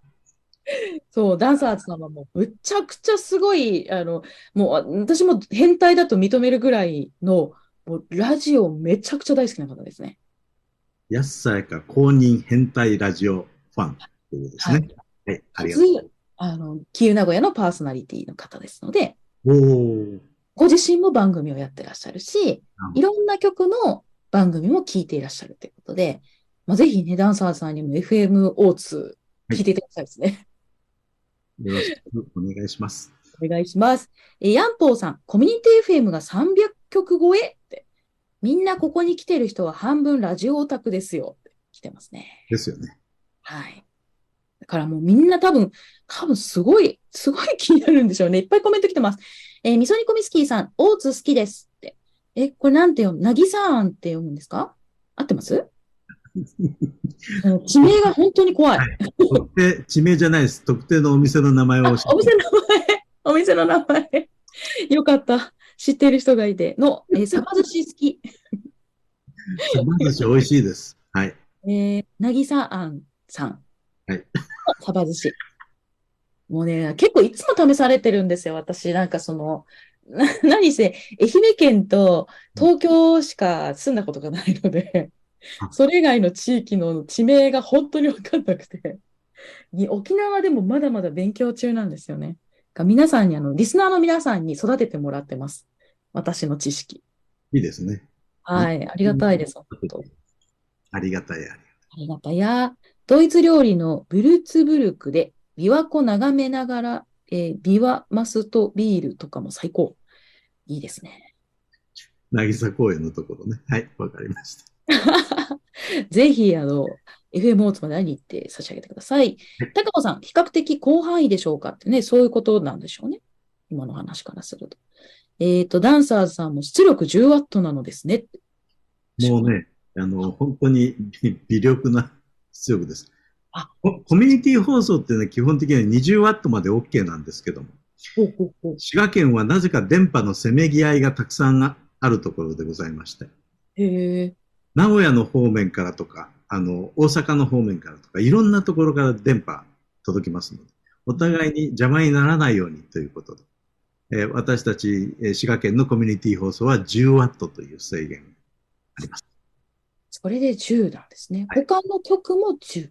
そう、ダンサーズさんはもう、むちゃくちゃすごい、あの、もう、私も変態だと認めるぐらいの、もう、ラジオめちゃくちゃ大好きな方ですね。やっさやか公認変態ラジオファンということですね。はい、はい、ありがとうあの、キー名古屋のパーソナリティの方ですので。おー。ご自身も番組をやってらっしゃるし、いろんな曲の番組も聴いていらっしゃるということで、まあ、ぜひね、ダンサーさんにも FM 大津聞いていただきたいですね、はい。よろしくお願いします。お願いします。えヤンポーさん、コミュニティ FM が300曲超えって、みんなここに来てる人は半分ラジオオタクですよって来てますね。ですよね。はい。だからもうみんな多分、多分すごい、すごい気になるんでしょうね。いっぱいコメント来てます。えー、みそ煮込みスキーさん、大津好きですって。え、これなんて読むなぎさんって読むんですか合ってます 地名が本当に怖い。はい、地名じゃないです。特定のお店の名前を教えて。お店の名前。お店の名前。よかった。知ってる人がいて。の、えー、サバ寿司好き。サバ寿司美味しいです。はい。えー、なぎさあんさん。はい。サバ寿司。もうね、結構いつも試されてるんですよ、私。なんかその、何せ、愛媛県と東京しか住んだことがないので、それ以外の地域の地名が本当にわかんなくて、沖縄でもまだまだ勉強中なんですよね。皆さんに、あの、リスナーの皆さんに育ててもらってます。私の知識。いいですね。はい、ありがたいです、ありがたい、ありがたい。ありがたいや、ドイツ料理のブルツブルクで琵琶湖眺めながら、えー、琵琶マスとビールとかも最高。いいですね。渚公園のところね。はい、わかりました。ぜひ、あの、FM オーツまで何って差し上げてください。高野さん、比較的広範囲でしょうかってね、そういうことなんでしょうね。今の話からすると。えっ、ー、と、ダンサーさんも出力10ワットなのですね。もうね、あの、本当に微力な出力です。コミュニティ放送っていうのは基本的には20ワットまで OK なんですけども、滋賀県はなぜか電波のせめぎ合いがたくさんあるところでございまして、名古屋の方面からとか、あの、大阪の方面からとか、いろんなところから電波届きますので、お互いに邪魔にならないようにということで、えー、私たち、えー、滋賀県のコミュニティ放送は10ワットという制限があります。それで10なんですね。はい、他の局も10。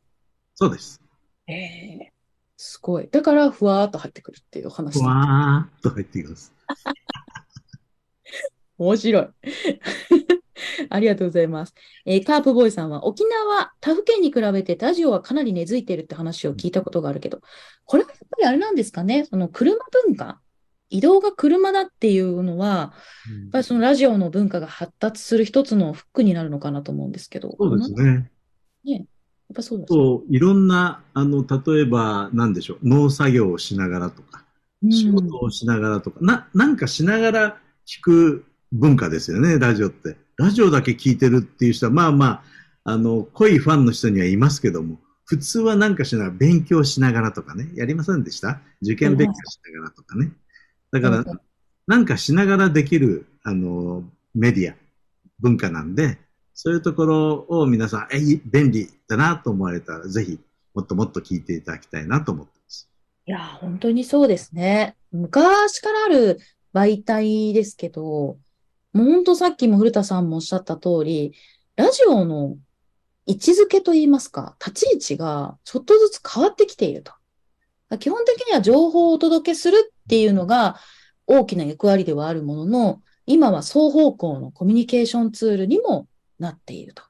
そうです。ええー、すごい。だから、ふわーっと入ってくるっていう話。ふわーっと入ってきます。面白い。ありがとうございます。えー、カープボーイさんは、沖縄、他府県に比べてラジオはかなり根付いてるって話を聞いたことがあるけど、これはやっぱりあれなんですかね、その車文化、移動が車だっていうのは、やっぱりそのラジオの文化が発達する一つのフックになるのかなと思うんですけど。そうですね。ねっぱそうなんですいろんな、あの、例えば、なんでしょう、農作業をしながらとか、仕事をしながらとか、うん、な、なんかしながら聞く文化ですよね、ラジオって。ラジオだけ聞いてるっていう人は、まあまあ、あの、濃いファンの人にはいますけども、普通はなんかしながら、勉強しながらとかね、やりませんでした受験勉強しながらとかね。だから、なんかしながらできる、あの、メディア、文化なんで、そういうところを皆さん、え、便利だなと思われたら、ぜひ、もっともっと聞いていただきたいなと思ってます。いや、本当にそうですね。昔からある媒体ですけど、もう本当さっきも古田さんもおっしゃった通り、ラジオの位置づけといいますか、立ち位置がちょっとずつ変わってきていると。基本的には情報をお届けするっていうのが大きな役割ではあるものの、今は双方向のコミュニケーションツールにもなっていると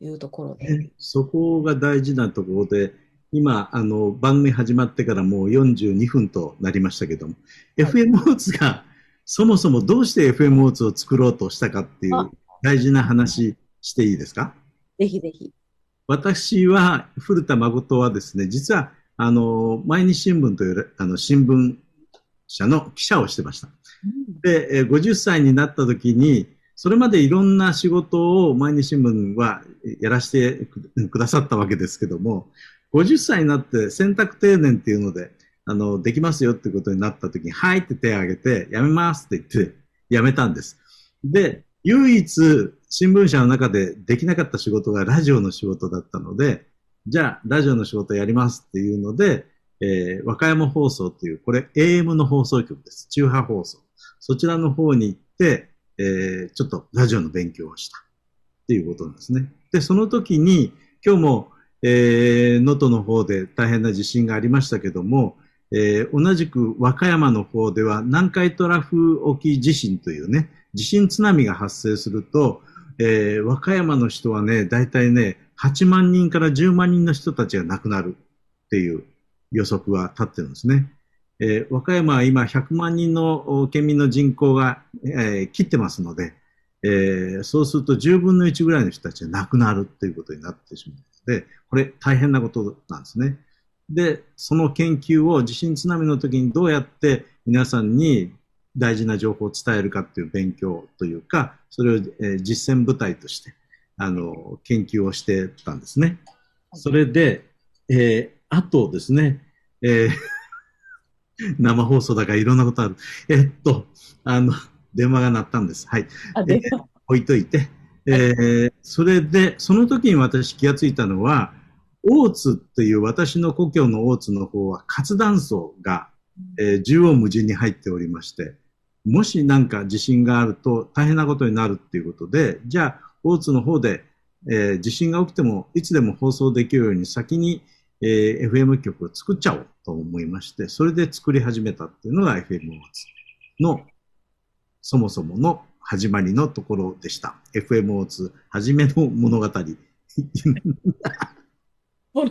いうところで。そこが大事なところで、今、あの、番組始まってからもう42分となりましたけども、はい、FM オーツがそもそもどうして FM オーツを作ろうとしたかっていう大事な話していいですかぜひぜひ。私は、古田誠はですね、実は、あの、毎日新聞というあの新聞社の記者をしてました。で、50歳になった時に、それまでいろんな仕事を毎日新聞はやらしてくださったわけですけども、50歳になって選択定年っていうので、あの、できますよってことになった時に、はいって手を挙げて、やめますって言って、やめたんです。で、唯一新聞社の中でできなかった仕事がラジオの仕事だったので、じゃあ、ラジオの仕事やりますっていうので、えー、和歌山放送っていう、これ AM の放送局です。中波放送。そちらの方に行って、えー、ちょっとラジオの勉強をしたっていうことなんですね。で、その時に、今日も、えー、能登の方で大変な地震がありましたけども、えー、同じく和歌山の方では南海トラフ沖地震というね、地震津波が発生すると、えー、和歌山の人はね、大体ね、8万人から10万人の人たちが亡くなるっていう予測が立ってるんですね。えー、和歌山は今100万人の県民の人口が、えー、切ってますので、えー、そうすると10分の1ぐらいの人たちが亡くなるということになってしまうので、これ大変なことなんですね。で、その研究を地震津波の時にどうやって皆さんに大事な情報を伝えるかっていう勉強というか、それを、え実践部隊として、あの、研究をしてたんですね。それで、えあとですね、えー 生放送だからいろんなことある。えっと、あの、電話が鳴ったんです。はい。え置いといて。えー、それで、その時に私気がついたのは、大津という私の故郷の大津の方は活断層が、えー、縦横無尽に入っておりまして、もしなんか地震があると大変なことになるっていうことで、じゃあ大津の方で、えー、地震が起きてもいつでも放送できるように先にえー、FM 曲を作っちゃおうと思いまして、それで作り始めたっていうのが FM のそもそもの始まりのところでした。FMO2 初めの物語。物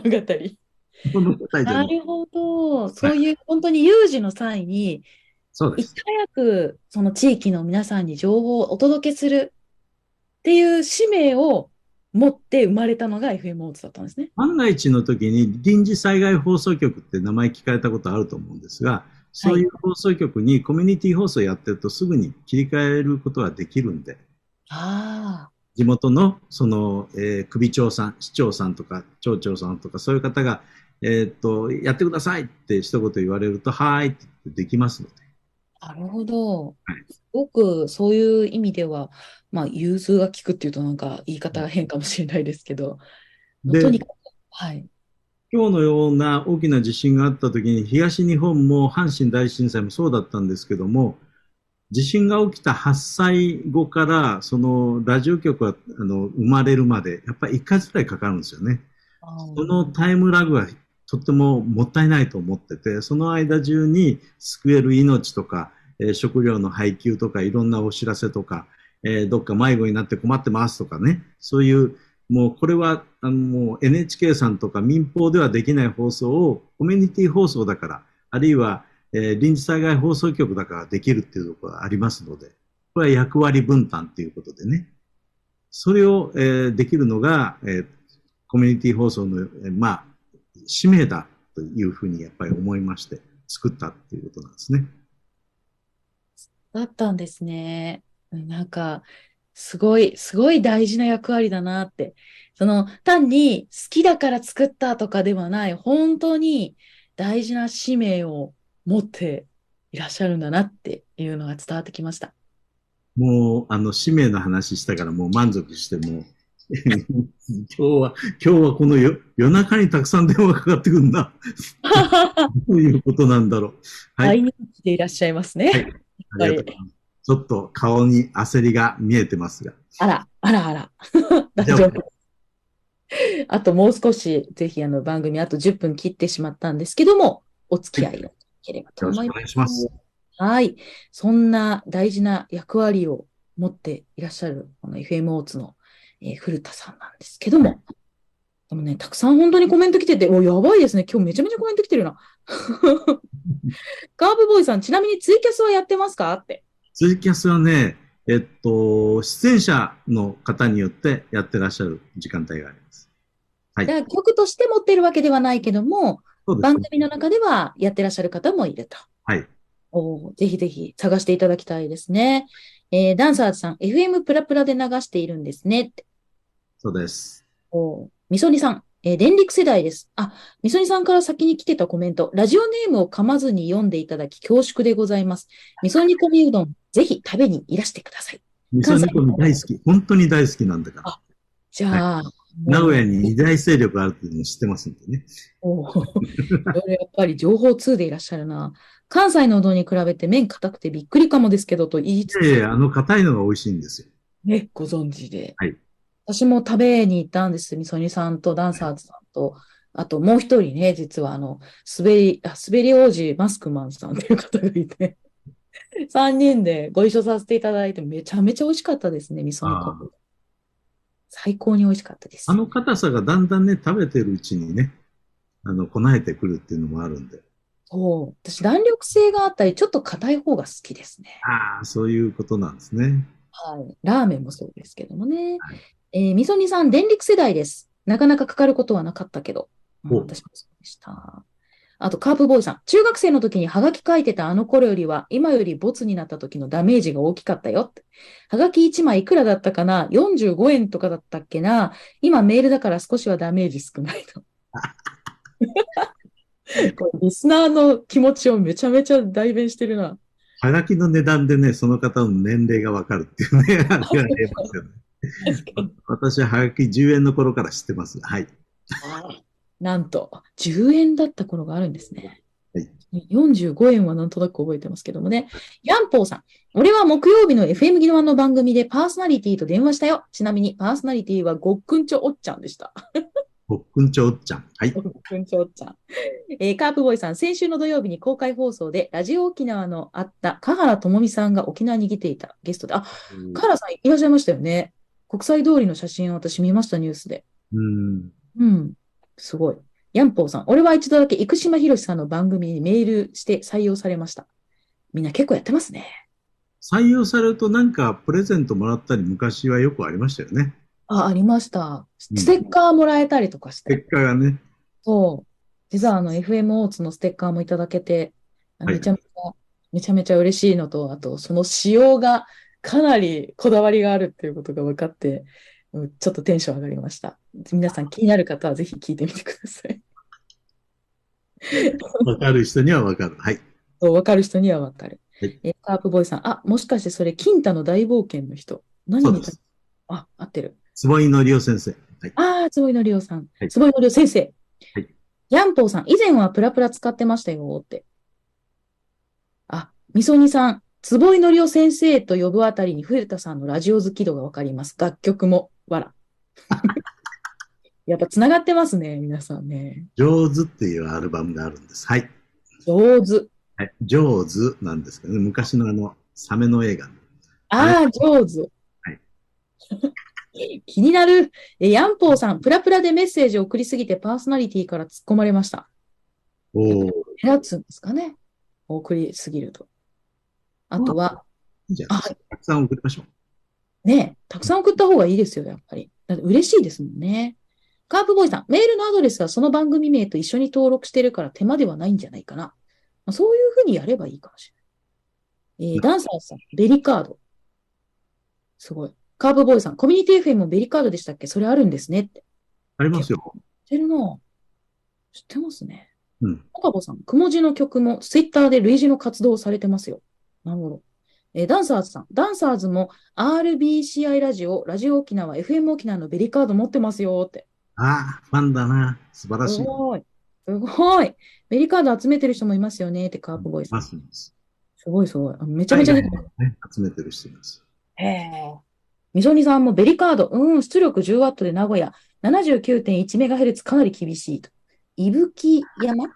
語。物語ななるほど。そういう本当に有事の際に、そうですいち早くその地域の皆さんに情報をお届けするっていう使命を持って生まれたのが FM 大津だったんですね。万が一の時に臨時災害放送局って名前聞かれたことあると思うんですが、そういう放送局にコミュニティ放送やってるとすぐに切り替えることができるんで、あ地元のその、えー、首長さん、市長さんとか町長さんとかそういう方が、えー、っとやってくださいって一言言われると、はーいってできますので。なるほど。すごくそういう意味では、まあ、融通が利くっていうとなんか言い方が変かもしれないですけど、とにかく、はい。今日のような大きな地震があった時に、東日本も阪神大震災もそうだったんですけども、地震が起きた8歳後から、そのラジオ局があの生まれるまで、やっぱり1回ずらいかかるんですよね。そのタイムラグはとってももったいないと思ってて、その間中に救える命とか、えー、食料の配給とか、いろんなお知らせとか、えー、どっか迷子になって困ってますとかね、そういう、もうこれはあのもう NHK さんとか民放ではできない放送をコミュニティ放送だから、あるいは、えー、臨時災害放送局だからできるっていうところがありますので、これは役割分担ということでね、それを、えー、できるのが、えー、コミュニティ放送の、えー、まあ、使命だというふうにやっぱり思いまして作ったっていうことなんですね。だったんですね。なんか、すごい、すごい大事な役割だなって。その、単に好きだから作ったとかではない、本当に大事な使命を持っていらっしゃるんだなっていうのが伝わってきました。もう、あの、使命の話したからもう満足しても 今日は、今日はこの夜中にたくさん電話かかってくるんだ。どういうことなんだろう。はい。毎日でいらっしゃいますね。はい、ありがとうちょっと顔に焦りが見えてますが。あら、あらあら。大丈夫。あともう少し、ぜひあの番組あと10分切ってしまったんですけども、お付き合いをいただければと思います。はい、ますはい。そんな大事な役割を持っていらっしゃる、この FM オーツのえー、古田さんなんですけども、でもね、たくさん本当にコメント来てて、お、やばいですね。今日めちゃめちゃコメント来てるな。カ ーブボーイさん、ちなみにツイキャスはやってますかって。ツイキャスはね、えっと、出演者の方によってやってらっしゃる時間帯があります。はい。だから曲として持ってるわけではないけども、番組の中ではやってらっしゃる方もいると。はい。おぜひぜひ探していただきたいですね。えー、ダンサーズさん、FM プラプラで流しているんですねって。そうです。おみそにさん、えー、電力世代です。あ、みそにさんから先に来てたコメント、ラジオネームを噛まずに読んでいただき恐縮でございます。みそ煮込みうどん、ぜひ食べにいらしてください。みそ煮込み大好き。本当に大好きなんだから。じゃあ、はい、名古屋に二大勢力あるっていうのを知ってますんでね。おお、やっぱり情報通でいらっしゃるな。関西のうどんに比べて麺硬くてびっくりかもですけどと言いつつ。ええ、あの硬いのが美味しいんですよ。ね、ご存知で。はい。私も食べに行ったんです。みそにさんとダンサーズさんと。あともう一人ね、実はあの、滑り、あ滑り王子マスクマンさんという方がいて、3 人でご一緒させていただいて、めちゃめちゃ美味しかったですね、味噌煮最高に美味しかったです。あの硬さがだんだんね、食べてるうちにね、あの、こなえてくるっていうのもあるんで。そう。私、弾力性があったり、ちょっと硬い方が好きですね。ああ、そういうことなんですね。はい。ラーメンもそうですけどもね。はい、えー、みそにさん、電力世代です。なかなかかかることはなかったけど。私もそうでした。あと、カープボーイさん。中学生の時にハガキ書いてたあの頃よりは、今よりボツになった時のダメージが大きかったよっハガキ1枚いくらだったかな ?45 円とかだったっけな今メールだから少しはダメージ少ないと。これリスナーの気持ちをめちゃめちゃ代弁してるな。ハガキの値段でね、その方の年齢がわかるっていうね。私ははがき10円の頃から知ってます。はい。なんと、10円だった頃があるんですね。はい、45円はなんとなく覚えてますけどもね。ヤンポーさん。俺は木曜日の FM ギノワの番組でパーソナリティと電話したよ。ちなみにパーソナリティはごっくんちょおっちゃんでした。ごっくんちょおっちゃん。はい。ごっくんちょおっちゃん。えー、カープボーイさん、先週の土曜日に公開放送で、ラジオ沖縄のあった、香原朋美さんが沖縄に来ていたゲストで、あ、香原さんいらっしゃいましたよね。国際通りの写真を私見ました、ニュースで。うん。うん。すごい。ヤンポーさん。俺は一度だけ生島博さんの番組にメールして採用されました。みんな結構やってますね。採用されるとなんかプレゼントもらったり昔はよくありましたよね。あ、ありました。ステッカーもらえたりとかして。うん、ステッカーがね。そう。実はあの FM オーツのステッカーもいただけて、めちゃめちゃ、はい、めちゃめちゃ嬉しいのと、あとその仕様がかなりこだわりがあるっていうことが分かって、ちょっとテンション上がりました。皆さん気になる方はぜひ聞いてみてください。分かる人には分かる。はい。分かる人には分かる。はい、えカープボーイさん、あ、もしかしてそれ、金太の大冒険の人。何にあ、合ってる。坪井のりお先生。はい、ああ、坪井のりおさん。坪井のりお先生。はい。ヤンポーさん、以前はプラプラ使ってましたよって。あ、みそにさん、坪井りお先生と呼ぶあたりに、古田さんのラジオ好き度がわかります。楽曲も、わら。やっぱ繋がってますね、皆さんね。上手っていうアルバムがあるんです。はい。上手。はい、上手なんですけどね、昔のあの、サメの映画ああ、上手。はい。気になる。え、ヤンポーさん、プラプラでメッセージを送りすぎてパーソナリティから突っ込まれました。おお。目つんですかね。送りすぎると。あとは、じゃあ、たくさん送りましょう。ねたくさん送った方がいいですよ、やっぱり。だって嬉しいですもんね。カープボーイさん、メールのアドレスはその番組名と一緒に登録してるから手間ではないんじゃないかな。まあ、そういうふうにやればいいかもしれない。えー、ダンサーさん、ベリカード。すごい。カープボーイさん、コミュニティ FM もベリカードでしたっけそれあるんですねって。ありますよ。知ってるな。知ってますね。うん。岡子さん、くもじの曲もツイッターで類似の活動をされてますよ。なるほど。えー、ダンサーズさん、ダンサーズも RBCI ラジオ、ラジオ沖縄、FM 沖縄のベリカード持ってますよって。ああ、ファンだな。素晴らしい。すごい。すごい。ベリカード集めてる人もいますよねって、カープボイス。いますす。ごいすごい。めちゃめちゃ出てます、集めてる人います。へえ。みそにさんもベリカード、うん、出力 10W で名古屋、79.1MHz かなり厳しいと。伊吹山か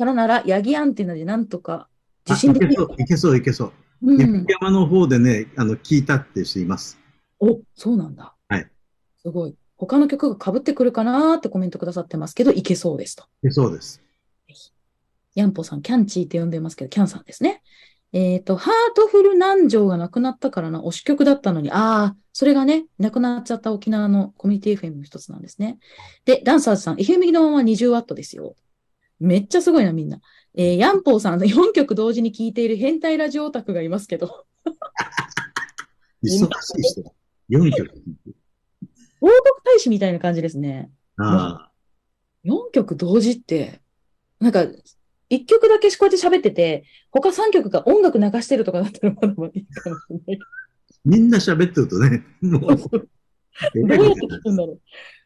らなら、ヤギアンテナでなんとか地震できるいけそう、いけそう。うん、山の方でね、あの、聞いたっていう人います。お、そうなんだ。はい。すごい。他の曲が被ってくるかなってコメントくださってますけど、いけそうですと。いけそうです。ヤンポさん、キャンチーって呼んでますけど、キャンさんですね。えっ、ー、と、ハートフル南城がなくなったからな、推し曲だったのに、ああ、それがね、なくなっちゃった沖縄のコミュニティ FM の一つなんですね。で、ダンサーズさん、FM のまま20ワットですよ。めっちゃすごいな、みんな。えー、ヤンポーさん、4曲同時に聴いている変態ラジオオタクがいますけど。忙しい人4曲。王国大使みたいな感じですね。あ4曲同時って、なんか、1曲だけこうやって喋ってて、他3曲が音楽流してるとかだったらまだまだいいかもしれない。みんな喋ってるとね、もう。どうやって聞くんだろう。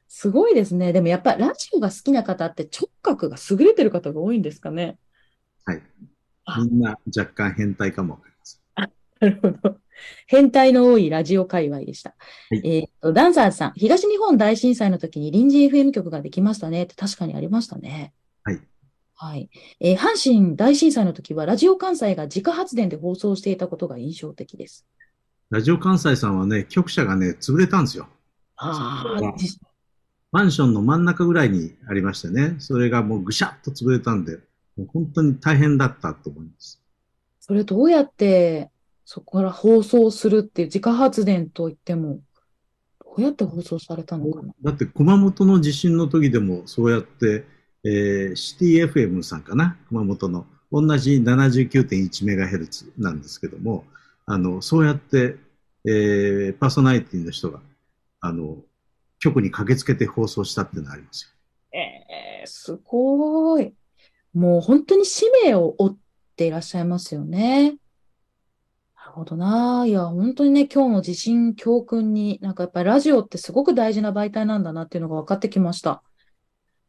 すごいですね。でもやっぱラジオが好きな方って直覚が優れてる方が多いんですかね。はい。みんな若干変態かもわかります。なるほど。変態の多いラジオ界隈でした。はい、えっ、ー、と、ダンサーさん、東日本大震災の時に臨時 FM 局ができましたねって確かにありましたね。はい。はい。えー、阪神大震災の時は、ラジオ関西が自家発電で放送していたことが印象的です。ラジオ関西さんはね、局舎がね、潰れたんですよ。ああ、マンションの真ん中ぐらいにありましてね、それがもうぐしゃっと潰れたんで、もう本当に大変だったと思います。それどうやってそこから放送するっていう、自家発電といっても、どうやって放送されたのかなだって熊本の地震の時でもそうやって、えー、シティ FM さんかな、熊本の。同じ79.1メガヘルツなんですけども、あの、そうやって、えー、パーソナリティの人が、あの、局に駆けつけて放送したっていうのありますよ。えー、すごい。もう本当に使命を追っていらっしゃいますよね。なるほどな。いや、本当にね、今日の地震教訓に、なんかやっぱりラジオってすごく大事な媒体なんだなっていうのが分かってきました。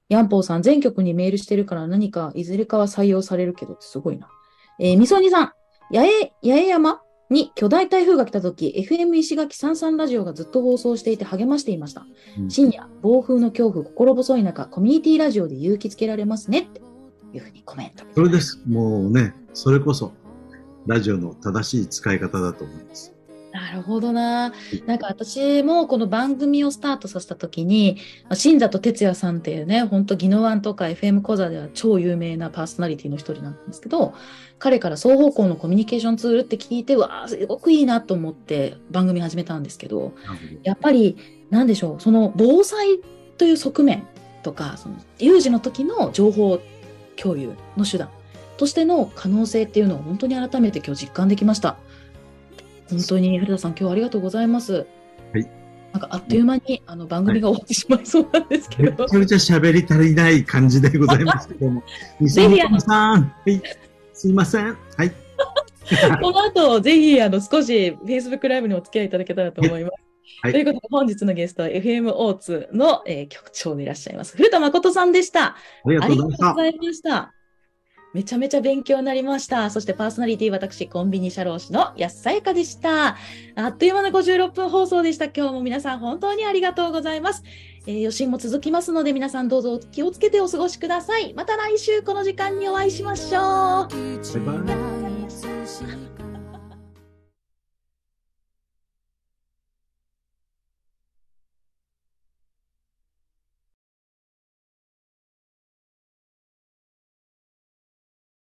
ヤンポーさん、全局にメールしてるから何か、いずれかは採用されるけどってすごいな。えー、みそにさん、八重、八重山2、巨大台風が来た時、FM 石垣さんラジオがずっと放送していて励ましていました。うん、深夜、暴風の恐怖、心細い中、コミュニティラジオで勇気づけられますね。っていうふうにコメント。それです。もうね、それこそ、ラジオの正しい使い方だと思います。なるほどな。なんか私もこの番組をスタートさせた時に、新里哲也さんっていうね、ほんと宜野湾とか FM 講座では超有名なパーソナリティの一人なんですけど、彼から双方向のコミュニケーションツールって聞いて、わあ、すごくいいなと思って番組始めたんですけど、やっぱり何でしょう、その防災という側面とか、その有事の時の情報共有の手段としての可能性っていうのを本当に改めて今日実感できました。本当に古田さん、今日はありがとうございます。はい。なんかあっという間に、あの番組が終わってしまいそうなんですけど。めちゃめちゃ喋り足りない感じでございますけども。ぜひあの、はい、すいません。はい。この後、ぜひあの少しフェイスブックライブにお付き合いいただけたらと思います。はい、ということで、本日のゲストは FM 大津の、えー、局長でいらっしゃいます。古田誠さんでした。ありがとうございました。めちゃめちゃ勉強になりました。そしてパーソナリティ私、コンビニ社労士の安さやかでした。あっという間の56分放送でした。今日も皆さん本当にありがとうございます。えー、余震も続きますので皆さんどうぞ気をつけてお過ごしください。また来週この時間にお会いしましょう。バイバイ